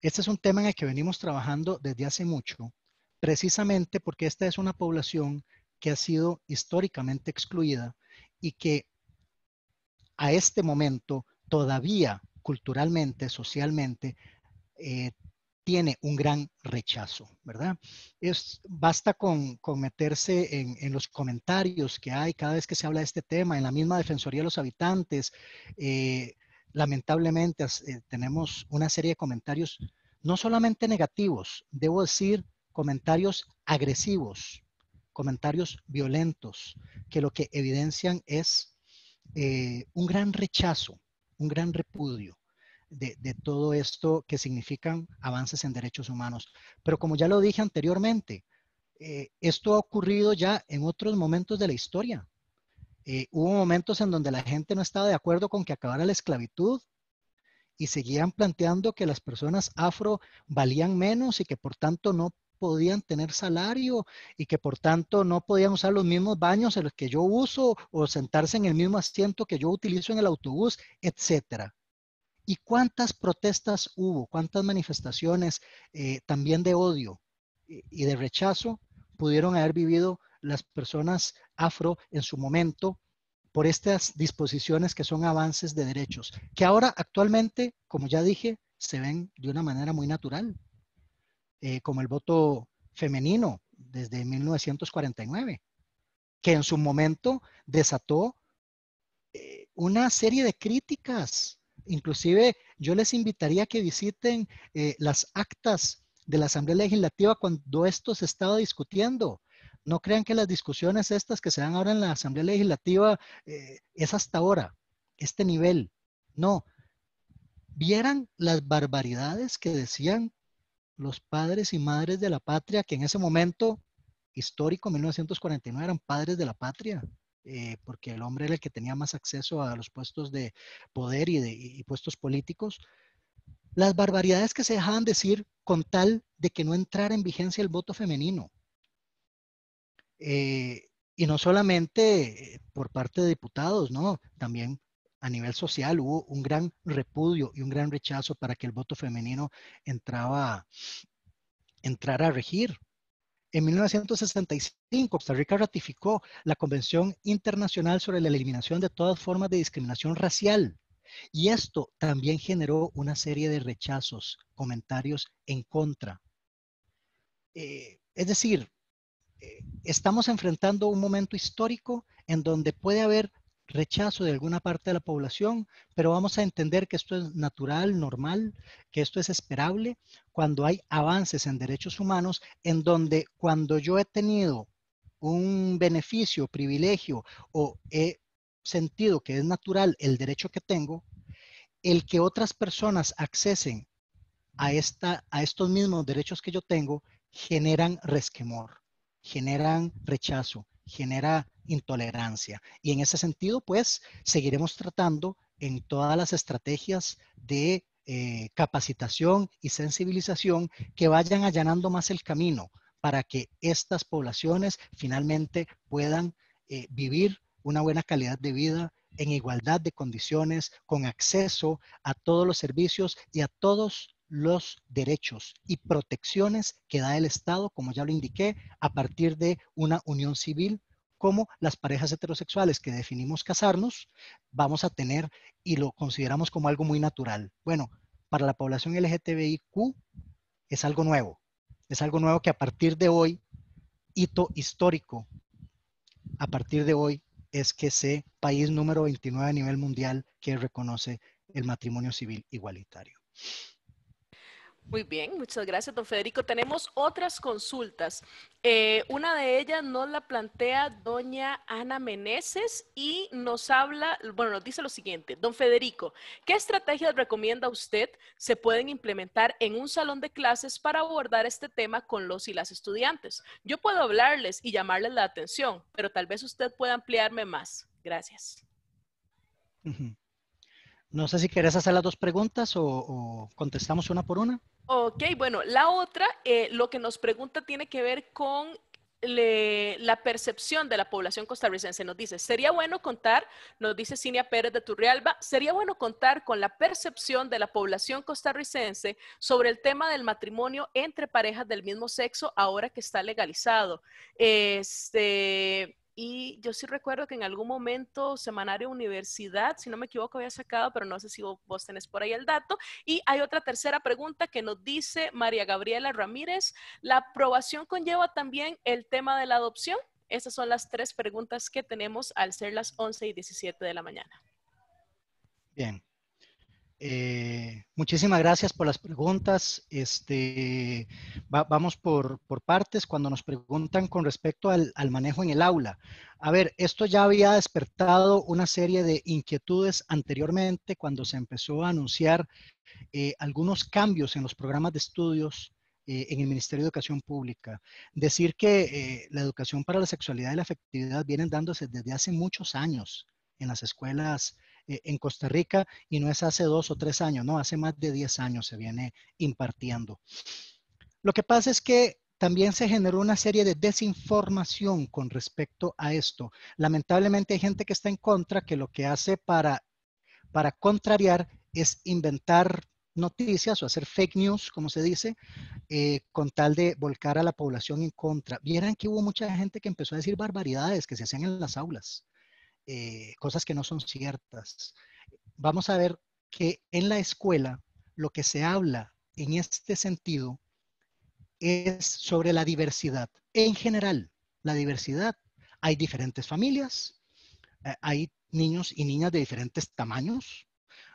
Este es un tema en el que venimos trabajando desde hace mucho, precisamente porque esta es una población que ha sido históricamente excluida y que a este momento todavía culturalmente, socialmente, eh, tiene un gran rechazo, ¿verdad? Es, basta con, meterse en, los comentarios que hay cada vez que se habla de este tema, en la misma Defensoría de los Habitantes. Eh, lamentablemente eh, tenemos una serie de comentarios, no solamente negativos, debo decir, comentarios agresivos, comentarios violentos, que lo que evidencian es eh, un gran rechazo, un gran repudio de, todo esto que significan avances en derechos humanos. Pero como ya lo dije anteriormente, eh, esto ha ocurrido ya en otros momentos de la historia. Eh, hubo momentos en donde la gente no estaba de acuerdo con que acabara la esclavitud y seguían planteando que las personas afro valían menos y que por tanto no podían tener salario y que por tanto no podían usar los mismos baños en los que yo uso o sentarse en el mismo asiento que yo utilizo en el autobús, etcétera. ¿Y cuántas protestas hubo? ¿Cuántas manifestaciones eh, también de odio y de rechazo pudieron haber vivido las personas afro en su momento por estas disposiciones que son avances de derechos, que ahora actualmente, como ya dije, se ven de una manera muy natural, eh, como el voto femenino desde 1949, que en su momento desató eh, una serie de críticas Inclusive yo les invitaría a que visiten eh, las actas de la Asamblea Legislativa cuando esto se estaba discutiendo. No crean que las discusiones estas que se dan ahora en la Asamblea Legislativa eh, es hasta ahora, este nivel. No. Vieran las barbaridades que decían los padres y madres de la patria, que en ese momento histórico, 1949, eran padres de la patria. Eh, porque el hombre era el que tenía más acceso a los puestos de poder y, de, puestos políticos, las barbaridades que se dejaban decir con tal de que no entrara en vigencia el voto femenino. Eh, y no solamente eh, por parte de diputados, ¿no? También a nivel social hubo un gran repudio y un gran rechazo para que el voto femenino entraba, entrara a regir. En 1965, Costa Rica ratificó la Convención Internacional sobre la Eliminación de todas formas de discriminación racial. Y esto también generó una serie de rechazos, comentarios en contra. Eh, es decir, eh, estamos enfrentando un momento histórico en donde puede haber rechazo de alguna parte de la población, pero vamos a entender que esto es natural, normal, que esto es esperable cuando hay avances en derechos humanos en donde cuando yo he tenido un beneficio, privilegio o he sentido que es natural el derecho que tengo, el que otras personas accesen a, esta, a estos mismos derechos que yo tengo generan resquemor, generan rechazo, genera intolerancia. Y en ese sentido, pues, seguiremos tratando en todas las estrategias de eh, capacitación y sensibilización que vayan allanando más el camino para que estas poblaciones finalmente puedan eh, vivir una buena calidad de vida en igualdad de condiciones, con acceso a todos los servicios y a todos los derechos y protecciones que da el Estado, como ya lo indiqué, a partir de una unión civil cómo las parejas heterosexuales que definimos casarnos vamos a tener y lo consideramos como algo muy natural. Bueno, para la población LGTBIQ es algo nuevo, es algo nuevo que a partir de hoy, hito histórico, a partir de hoy es que se país número 29 a nivel mundial que reconoce el matrimonio civil igualitario. Muy bien, muchas gracias, don Federico. Tenemos otras consultas. Eh, una de ellas nos la plantea doña Ana Meneses y nos habla, bueno, nos dice lo siguiente. Don Federico, ¿qué estrategias recomienda usted se pueden implementar en un salón de clases para abordar este tema con los y las estudiantes? Yo puedo hablarles y llamarles la atención, pero tal vez usted pueda ampliarme más. Gracias. No sé si querés hacer las dos preguntas o contestamos una por una. Ok, bueno, la otra, eh, lo que nos pregunta tiene que ver con la percepción de la población costarricense. Nos dice, sería bueno contar, nos dice Cinia Pérez de Turrialba, sería bueno contar con la percepción de la población costarricense sobre el tema del matrimonio entre parejas del mismo sexo ahora que está legalizado. Este y yo sí recuerdo que en algún momento Semanario Universidad, si no me equivoco, había sacado, pero no sé si vos tenés por ahí el dato. Y hay otra tercera pregunta que nos dice María Gabriela Ramírez. ¿La aprobación conlleva también el tema de la adopción? Esas son las tres preguntas que tenemos al ser las 11 y 17 de la mañana. Bien, eh, muchísimas gracias por las preguntas. Este, vamos por, partes cuando nos preguntan con respecto al, manejo en el aula. A ver, esto ya había despertado una serie de inquietudes anteriormente cuando se empezó a anunciar eh, algunos cambios en los programas de estudios eh, en el Ministerio de Educación Pública. Decir que la educación para la sexualidad y la afectividad vienen dándose desde hace muchos años en las escuelas eh, en Costa Rica y no es hace dos o tres años, no, hace más de diez años se viene impartiendo. Lo que pasa es que también se generó una serie de desinformación con respecto a esto. Lamentablemente hay gente que está en contra, que lo que hace para, contrariar es inventar noticias o hacer fake news, como se dice, eh, con tal de volcar a la población en contra. Vieran que hubo mucha gente que empezó a decir barbaridades que se hacían en las aulas. Eh, cosas que no son ciertas. Vamos a ver que en la escuela lo que se habla en este sentido es sobre la diversidad. En general, la diversidad. Hay diferentes familias, eh, hay niños y niñas de diferentes tamaños,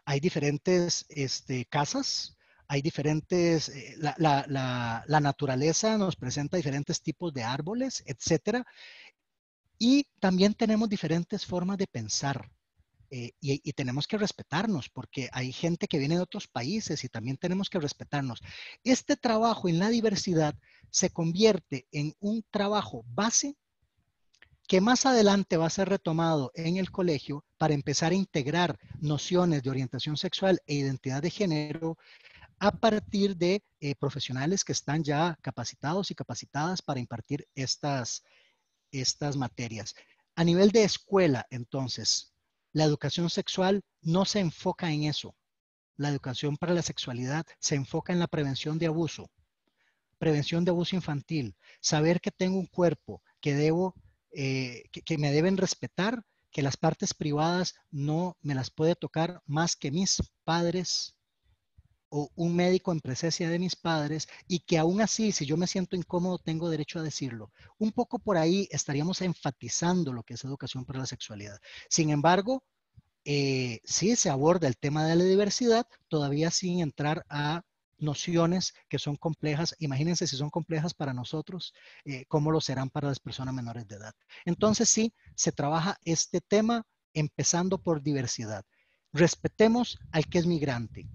hay diferentes este, casas, hay diferentes, eh, la, la, naturaleza nos presenta diferentes tipos de árboles, etcétera. Y también tenemos diferentes formas de pensar. Eh, y, tenemos que respetarnos porque hay gente que viene de otros países y también tenemos que respetarnos. Este trabajo en la diversidad se convierte en un trabajo base que más adelante va a ser retomado en el colegio para empezar a integrar nociones de orientación sexual e identidad de género a partir de eh, profesionales que están ya capacitados y capacitadas para impartir estas, estas materias. A nivel de escuela, entonces, la educación sexual no se enfoca en eso. La educación para la sexualidad se enfoca en la prevención de abuso, prevención de abuso infantil, saber que tengo un cuerpo, que debo, eh, que me deben respetar, que las partes privadas no me las puede tocar más que mis padres, o un médico en presencia de mis padres y que aún así, si yo me siento incómodo, tengo derecho a decirlo. Un poco por ahí estaríamos enfatizando lo que es educación para la sexualidad. Sin embargo, eh, sí se aborda el tema de la diversidad, todavía sin entrar a nociones que son complejas. Imagínense si son complejas para nosotros, eh, cómo lo serán para las personas menores de edad. Entonces sí, se trabaja este tema empezando por diversidad. Respetemos al que es migrante,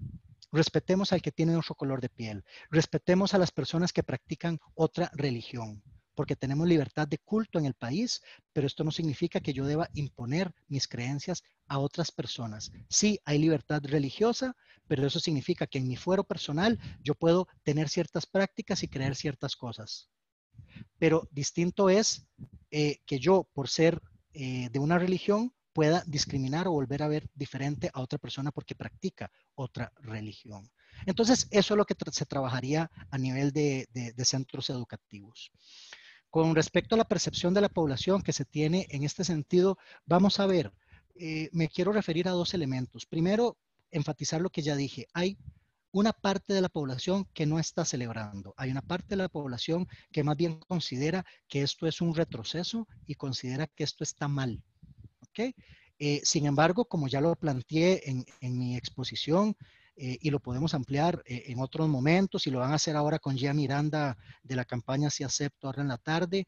respetemos al que tiene otro color de piel, respetemos a las personas que practican otra religión, porque tenemos libertad de culto en el país, pero esto no significa que yo deba imponer mis creencias a otras personas. Sí, hay libertad religiosa, pero eso significa que en mi fuero personal yo puedo tener ciertas prácticas y creer ciertas cosas. Pero distinto es eh, que yo, por ser eh, de una religión, pueda discriminar o volver a ver diferente a otra persona porque practica otra religión. Entonces, eso es lo que se trabajaría a nivel de, centros educativos. Con respecto a la percepción de la población que se tiene en este sentido, vamos a ver, eh, me quiero referir a dos elementos. Primero, enfatizar lo que ya dije. Hay una parte de la población que no está celebrando. Hay una parte de la población que más bien considera que esto es un retroceso y considera que esto está mal. Eh, sin embargo, como ya lo planteé en, mi exposición, eh, y lo podemos ampliar eh, en otros momentos, y lo van a hacer ahora con Gia Miranda de la campaña Si Acepto ahora en la tarde,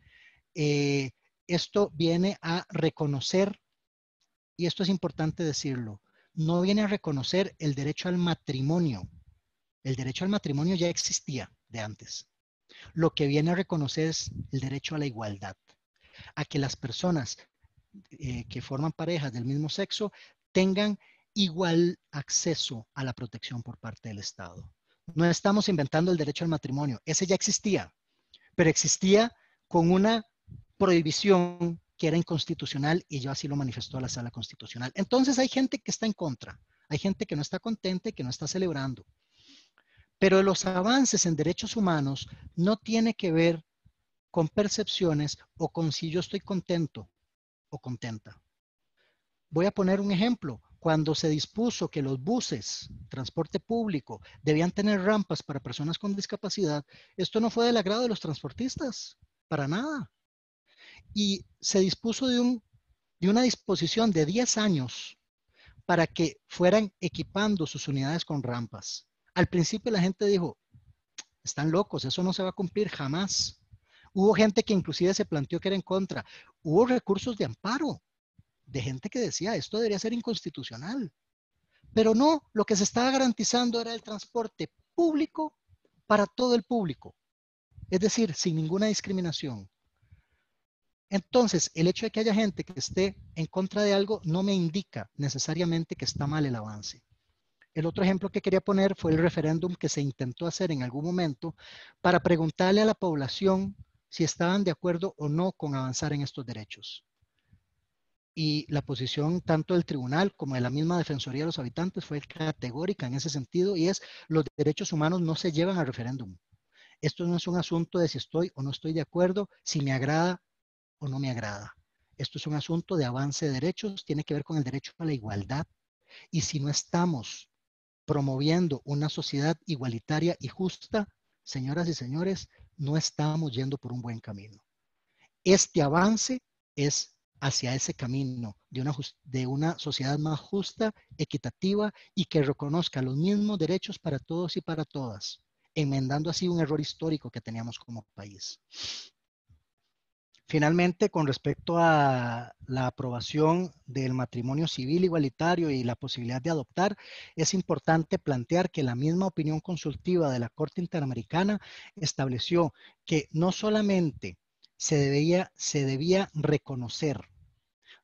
esto viene a reconocer, y esto es importante decirlo, no viene a reconocer el derecho al matrimonio. El derecho al matrimonio ya existía de antes. Lo que viene a reconocer es el derecho a la igualdad, a que las personas eh, que forman parejas del mismo sexo tengan igual acceso a la protección por parte del Estado. No estamos inventando el derecho al matrimonio, ese ya existía, pero existía con una prohibición que era inconstitucional y yo así lo manifestó la sala constitucional. Entonces hay gente que está en contra, hay gente que no está contenta y que no está celebrando. Pero los avances en derechos humanos no tiene que ver con percepciones o con si yo estoy contento o contenta. Voy a poner un ejemplo. Cuando se dispuso que los buses, transporte público, debían tener rampas para personas con discapacidad, esto no fue del agrado de los transportistas, para nada. Y se dispuso de, una disposición de 10 años para que fueran equipando sus unidades con rampas. Al principio la gente dijo, están locos, eso no se va a cumplir jamás. Hubo gente que inclusive se planteó que era en contra. Hubo recursos de amparo de gente que decía, esto debería ser inconstitucional. Pero no, lo que se estaba garantizando era el transporte público para todo el público. Es decir, sin ninguna discriminación. Entonces, el hecho de que haya gente que esté en contra de algo no me indica necesariamente que está mal el avance. El otro ejemplo que quería poner fue el referéndum que se intentó hacer en algún momento para preguntarle a la población si estaban de acuerdo o no con avanzar en estos derechos. Y la posición tanto del tribunal como de la misma Defensoría de los Habitantes fue categórica en ese sentido y es los derechos humanos no se llevan a referéndum. Esto no es un asunto de si estoy o no estoy de acuerdo, si me agrada o no me agrada. Esto es un asunto de avance de derechos, tiene que ver con el derecho a la igualdad. Y si no estamos promoviendo una sociedad igualitaria y justa, señoras y señores, no estamos yendo por un buen camino. Este avance es hacia ese camino de una, sociedad más justa, equitativa y que reconozca los mismos derechos para todos y para todas, enmendando así un error histórico que teníamos como país. Finalmente, con respecto a la aprobación del matrimonio civil igualitario y la posibilidad de adoptar, es importante plantear que la misma opinión consultiva de la Corte Interamericana estableció que no solamente se debía, reconocer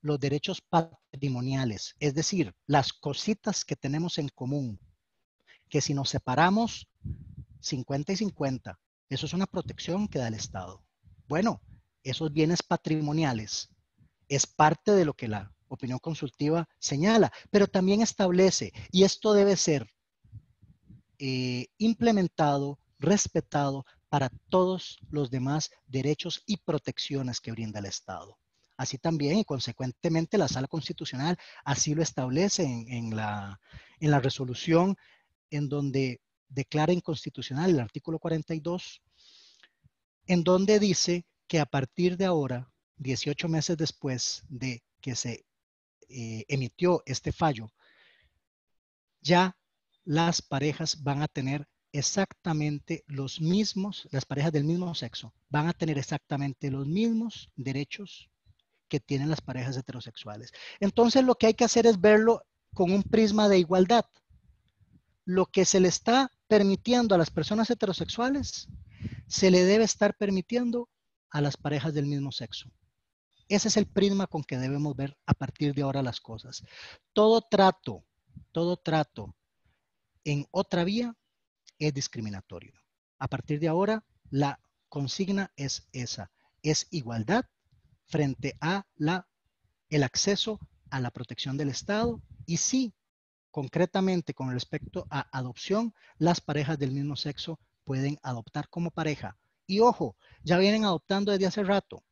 los derechos patrimoniales, es decir, las cositas que tenemos en común, que si nos separamos 50 y 50, eso es una protección que da el Estado. Bueno, esos bienes patrimoniales. Es parte de lo que la opinión consultiva señala, pero también establece, y esto debe ser eh, implementado, respetado para todos los demás derechos y protecciones que brinda el Estado. Así también, y consecuentemente, la Sala Constitucional así lo establece en, la, en la resolución en donde declara inconstitucional el artículo 42, en donde dice que a partir de ahora, 18 meses después de que se eh, emitió este fallo, ya las parejas van a tener exactamente los mismos, las parejas del mismo sexo, van a tener exactamente los mismos derechos que tienen las parejas heterosexuales. Entonces lo que hay que hacer es verlo con un prisma de igualdad. Lo que se le está permitiendo a las personas heterosexuales, se le debe estar permitiendo a las parejas del mismo sexo. Ese es el prisma con que debemos ver a partir de ahora las cosas. Todo trato, todo trato en otra vía es discriminatorio. A partir de ahora, la consigna es esa, es igualdad frente a la, el acceso a la protección del Estado y sí, concretamente con respecto a adopción, las parejas del mismo sexo pueden adoptar como pareja y ojo, ya vienen adoptando desde hace rato,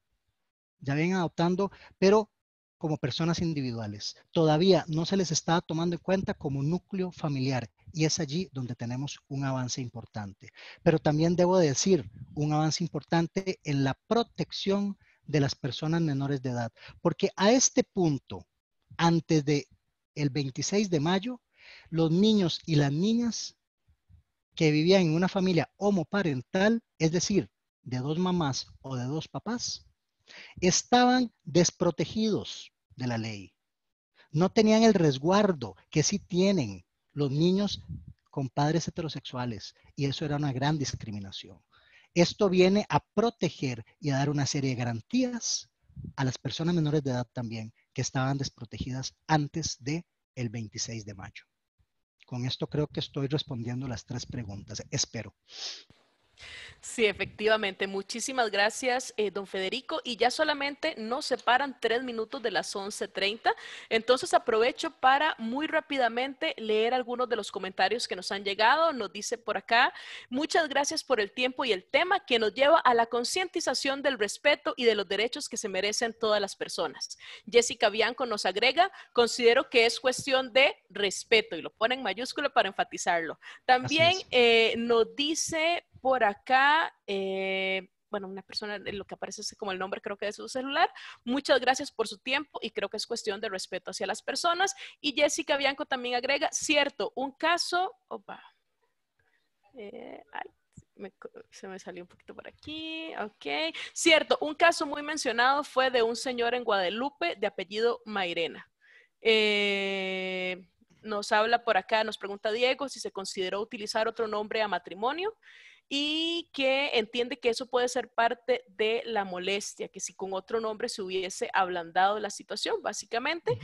ya vienen adoptando, pero como personas individuales. Todavía no se les está tomando en cuenta como núcleo familiar y es allí donde tenemos un avance importante. Pero también debo decir un avance importante en la protección de las personas menores de edad, porque a este punto, antes de el 26 de mayo, los niños y las niñas que vivían en una familia homoparental, es decir, de dos mamás o de dos papás, estaban desprotegidos de la ley. No tenían el resguardo que sí tienen los niños con padres heterosexuales y eso era una gran discriminación. Esto viene a proteger y a dar una serie de garantías a las personas menores de edad también que estaban desprotegidas antes de el 26 de mayo. Con esto creo que estoy respondiendo las tres preguntas, espero. Sí, efectivamente. Muchísimas gracias, eh, don Federico. Y ya solamente nos separan tres minutos de las 11.30. Entonces aprovecho para muy rápidamente leer algunos de los comentarios que nos han llegado. Nos dice por acá, muchas gracias por el tiempo y el tema que nos lleva a la concientización del respeto y de los derechos que se merecen todas las personas. Jessica Bianco nos agrega, considero que es cuestión de respeto y lo pone en mayúscula para enfatizarlo. También eh, nos dice por acá, eh, bueno, una persona, lo que aparece es como el nombre creo que de su celular. Muchas gracias por su tiempo y creo que es cuestión de respeto hacia las personas. Y Jessica Bianco también agrega, cierto, un caso, opa, eh, se me salió un poquito por aquí, ok. Cierto, un caso muy mencionado fue de un señor en Guadalupe de apellido Mairena. Eh, nos habla por acá, nos pregunta Diego si se consideró utilizar otro nombre a matrimonio y que entiende que eso puede ser parte de la molestia, que si con otro nombre se hubiese ablandado la situación, básicamente.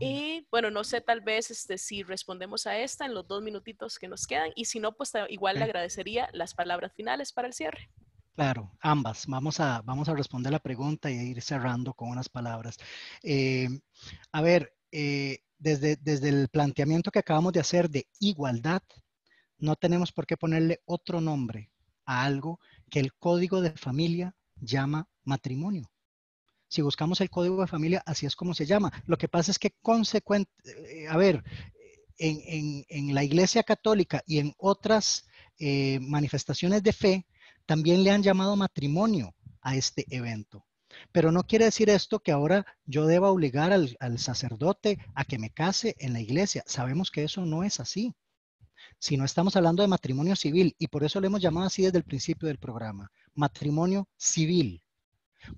Y bueno, no sé tal vez este, si respondemos a esta en los dos minutitos que nos quedan y si no, pues igual le agradecería las palabras finales para el cierre. Claro, ambas. Vamos a, vamos a responder la pregunta y a ir cerrando con unas palabras. Eh, a ver, eh, desde el planteamiento que acabamos de hacer de igualdad, no tenemos por qué ponerle otro nombre a algo que el código de familia llama matrimonio. Si buscamos el código de familia, así es como se llama. Lo que pasa es que eh, a ver, en, la Iglesia Católica y en otras eh, manifestaciones de fe, también le han llamado matrimonio a este evento. Pero no quiere decir esto que ahora yo deba obligar al sacerdote a que me case en la iglesia. Sabemos que eso no es así. Si no estamos hablando de matrimonio civil y por eso lo hemos llamado así desde el principio del programa, matrimonio civil,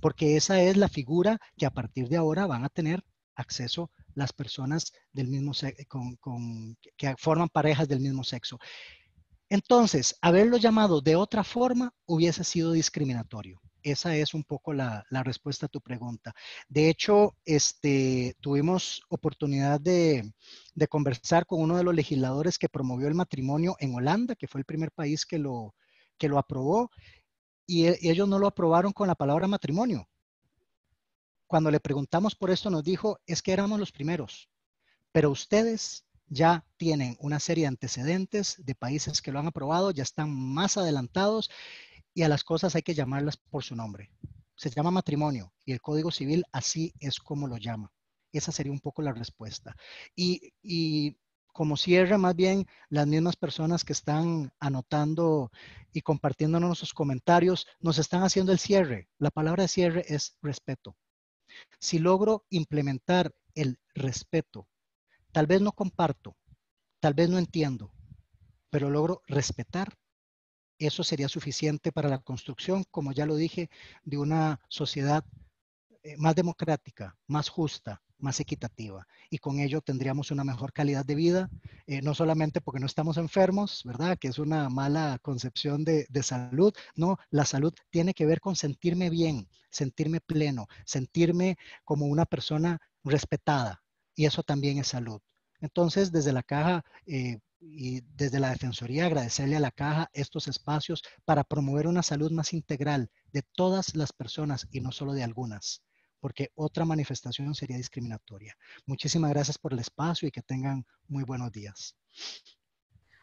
porque esa es la figura que a partir de ahora van a tener acceso las personas del mismo eh, con, que forman parejas del mismo sexo. Entonces, haberlo llamado de otra forma hubiese sido discriminatorio esa es un poco la, respuesta a tu pregunta. De hecho, este, tuvimos oportunidad de, de, conversar con uno de los legisladores que promovió el matrimonio en Holanda, que fue el primer país que lo, que lo aprobó, y, y e, ellos no lo aprobaron con la palabra matrimonio. Cuando le preguntamos por esto, nos dijo, es que éramos los primeros, pero ustedes ya tienen una serie de antecedentes de países que lo han aprobado, ya están más adelantados y a las cosas hay que llamarlas por su nombre. Se llama matrimonio y el Código Civil así es como lo llama. Esa sería un poco la respuesta. Y, y como cierre, más bien las mismas personas que están anotando y compartiéndonos sus comentarios, nos están haciendo el cierre. La palabra cierre es respeto. Si logro implementar el respeto, tal vez no comparto, tal vez no entiendo, pero logro respetar, eso sería suficiente para la construcción, como ya lo dije, de una sociedad eh, más democrática, más justa, más equitativa. Y con ello tendríamos una mejor calidad de vida, eh, no solamente porque no estamos enfermos, ¿verdad? Que es una mala concepción de, salud. No, la salud tiene que ver con sentirme bien, sentirme pleno, sentirme como una persona respetada. Y eso también es salud. Entonces, desde la caja eh, y desde la Defensoría agradecerle a la caja estos espacios para promover una salud más integral de todas las personas y no solo de algunas porque otra manifestación sería discriminatoria. Muchísimas gracias por el espacio y que tengan muy buenos días.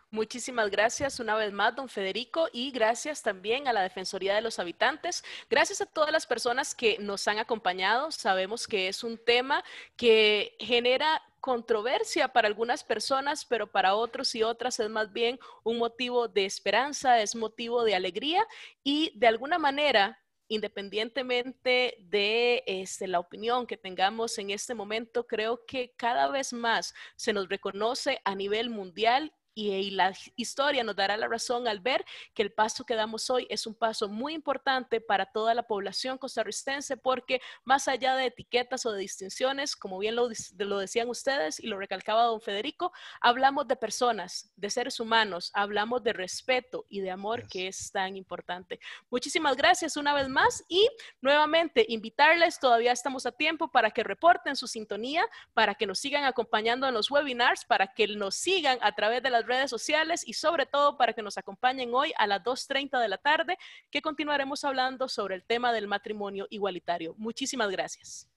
Muchísimas gracias una vez más, don Federico, y gracias también a la Defensoría de los Habitantes. Gracias a todas las personas que nos han acompañado. Sabemos que es un tema que genera controversia para algunas personas, pero para otros y otras es más bien un motivo de esperanza, es motivo de alegría y de alguna manera independientemente de este, la opinión que tengamos en este momento, creo que cada vez más se nos reconoce a nivel mundial y, la historia nos dará la razón al ver que el paso que damos hoy es un paso muy importante para toda la población costarricense porque más allá de etiquetas o de distinciones, como bien lo, lo decían ustedes y lo recalcaba don Federico, hablamos de personas, de seres humanos, hablamos de respeto y de amor que es tan importante. Muchísimas gracias una vez más y nuevamente invitarles, todavía estamos a tiempo para que reporten su sintonía, para que nos sigan acompañando en los webinars, para que nos sigan a través de las redes sociales y sobre todo para que nos acompañen hoy a las 2.30 de la tarde, que continuaremos hablando sobre el tema del matrimonio igualitario. Muchísimas gracias.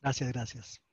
Gracias, gracias.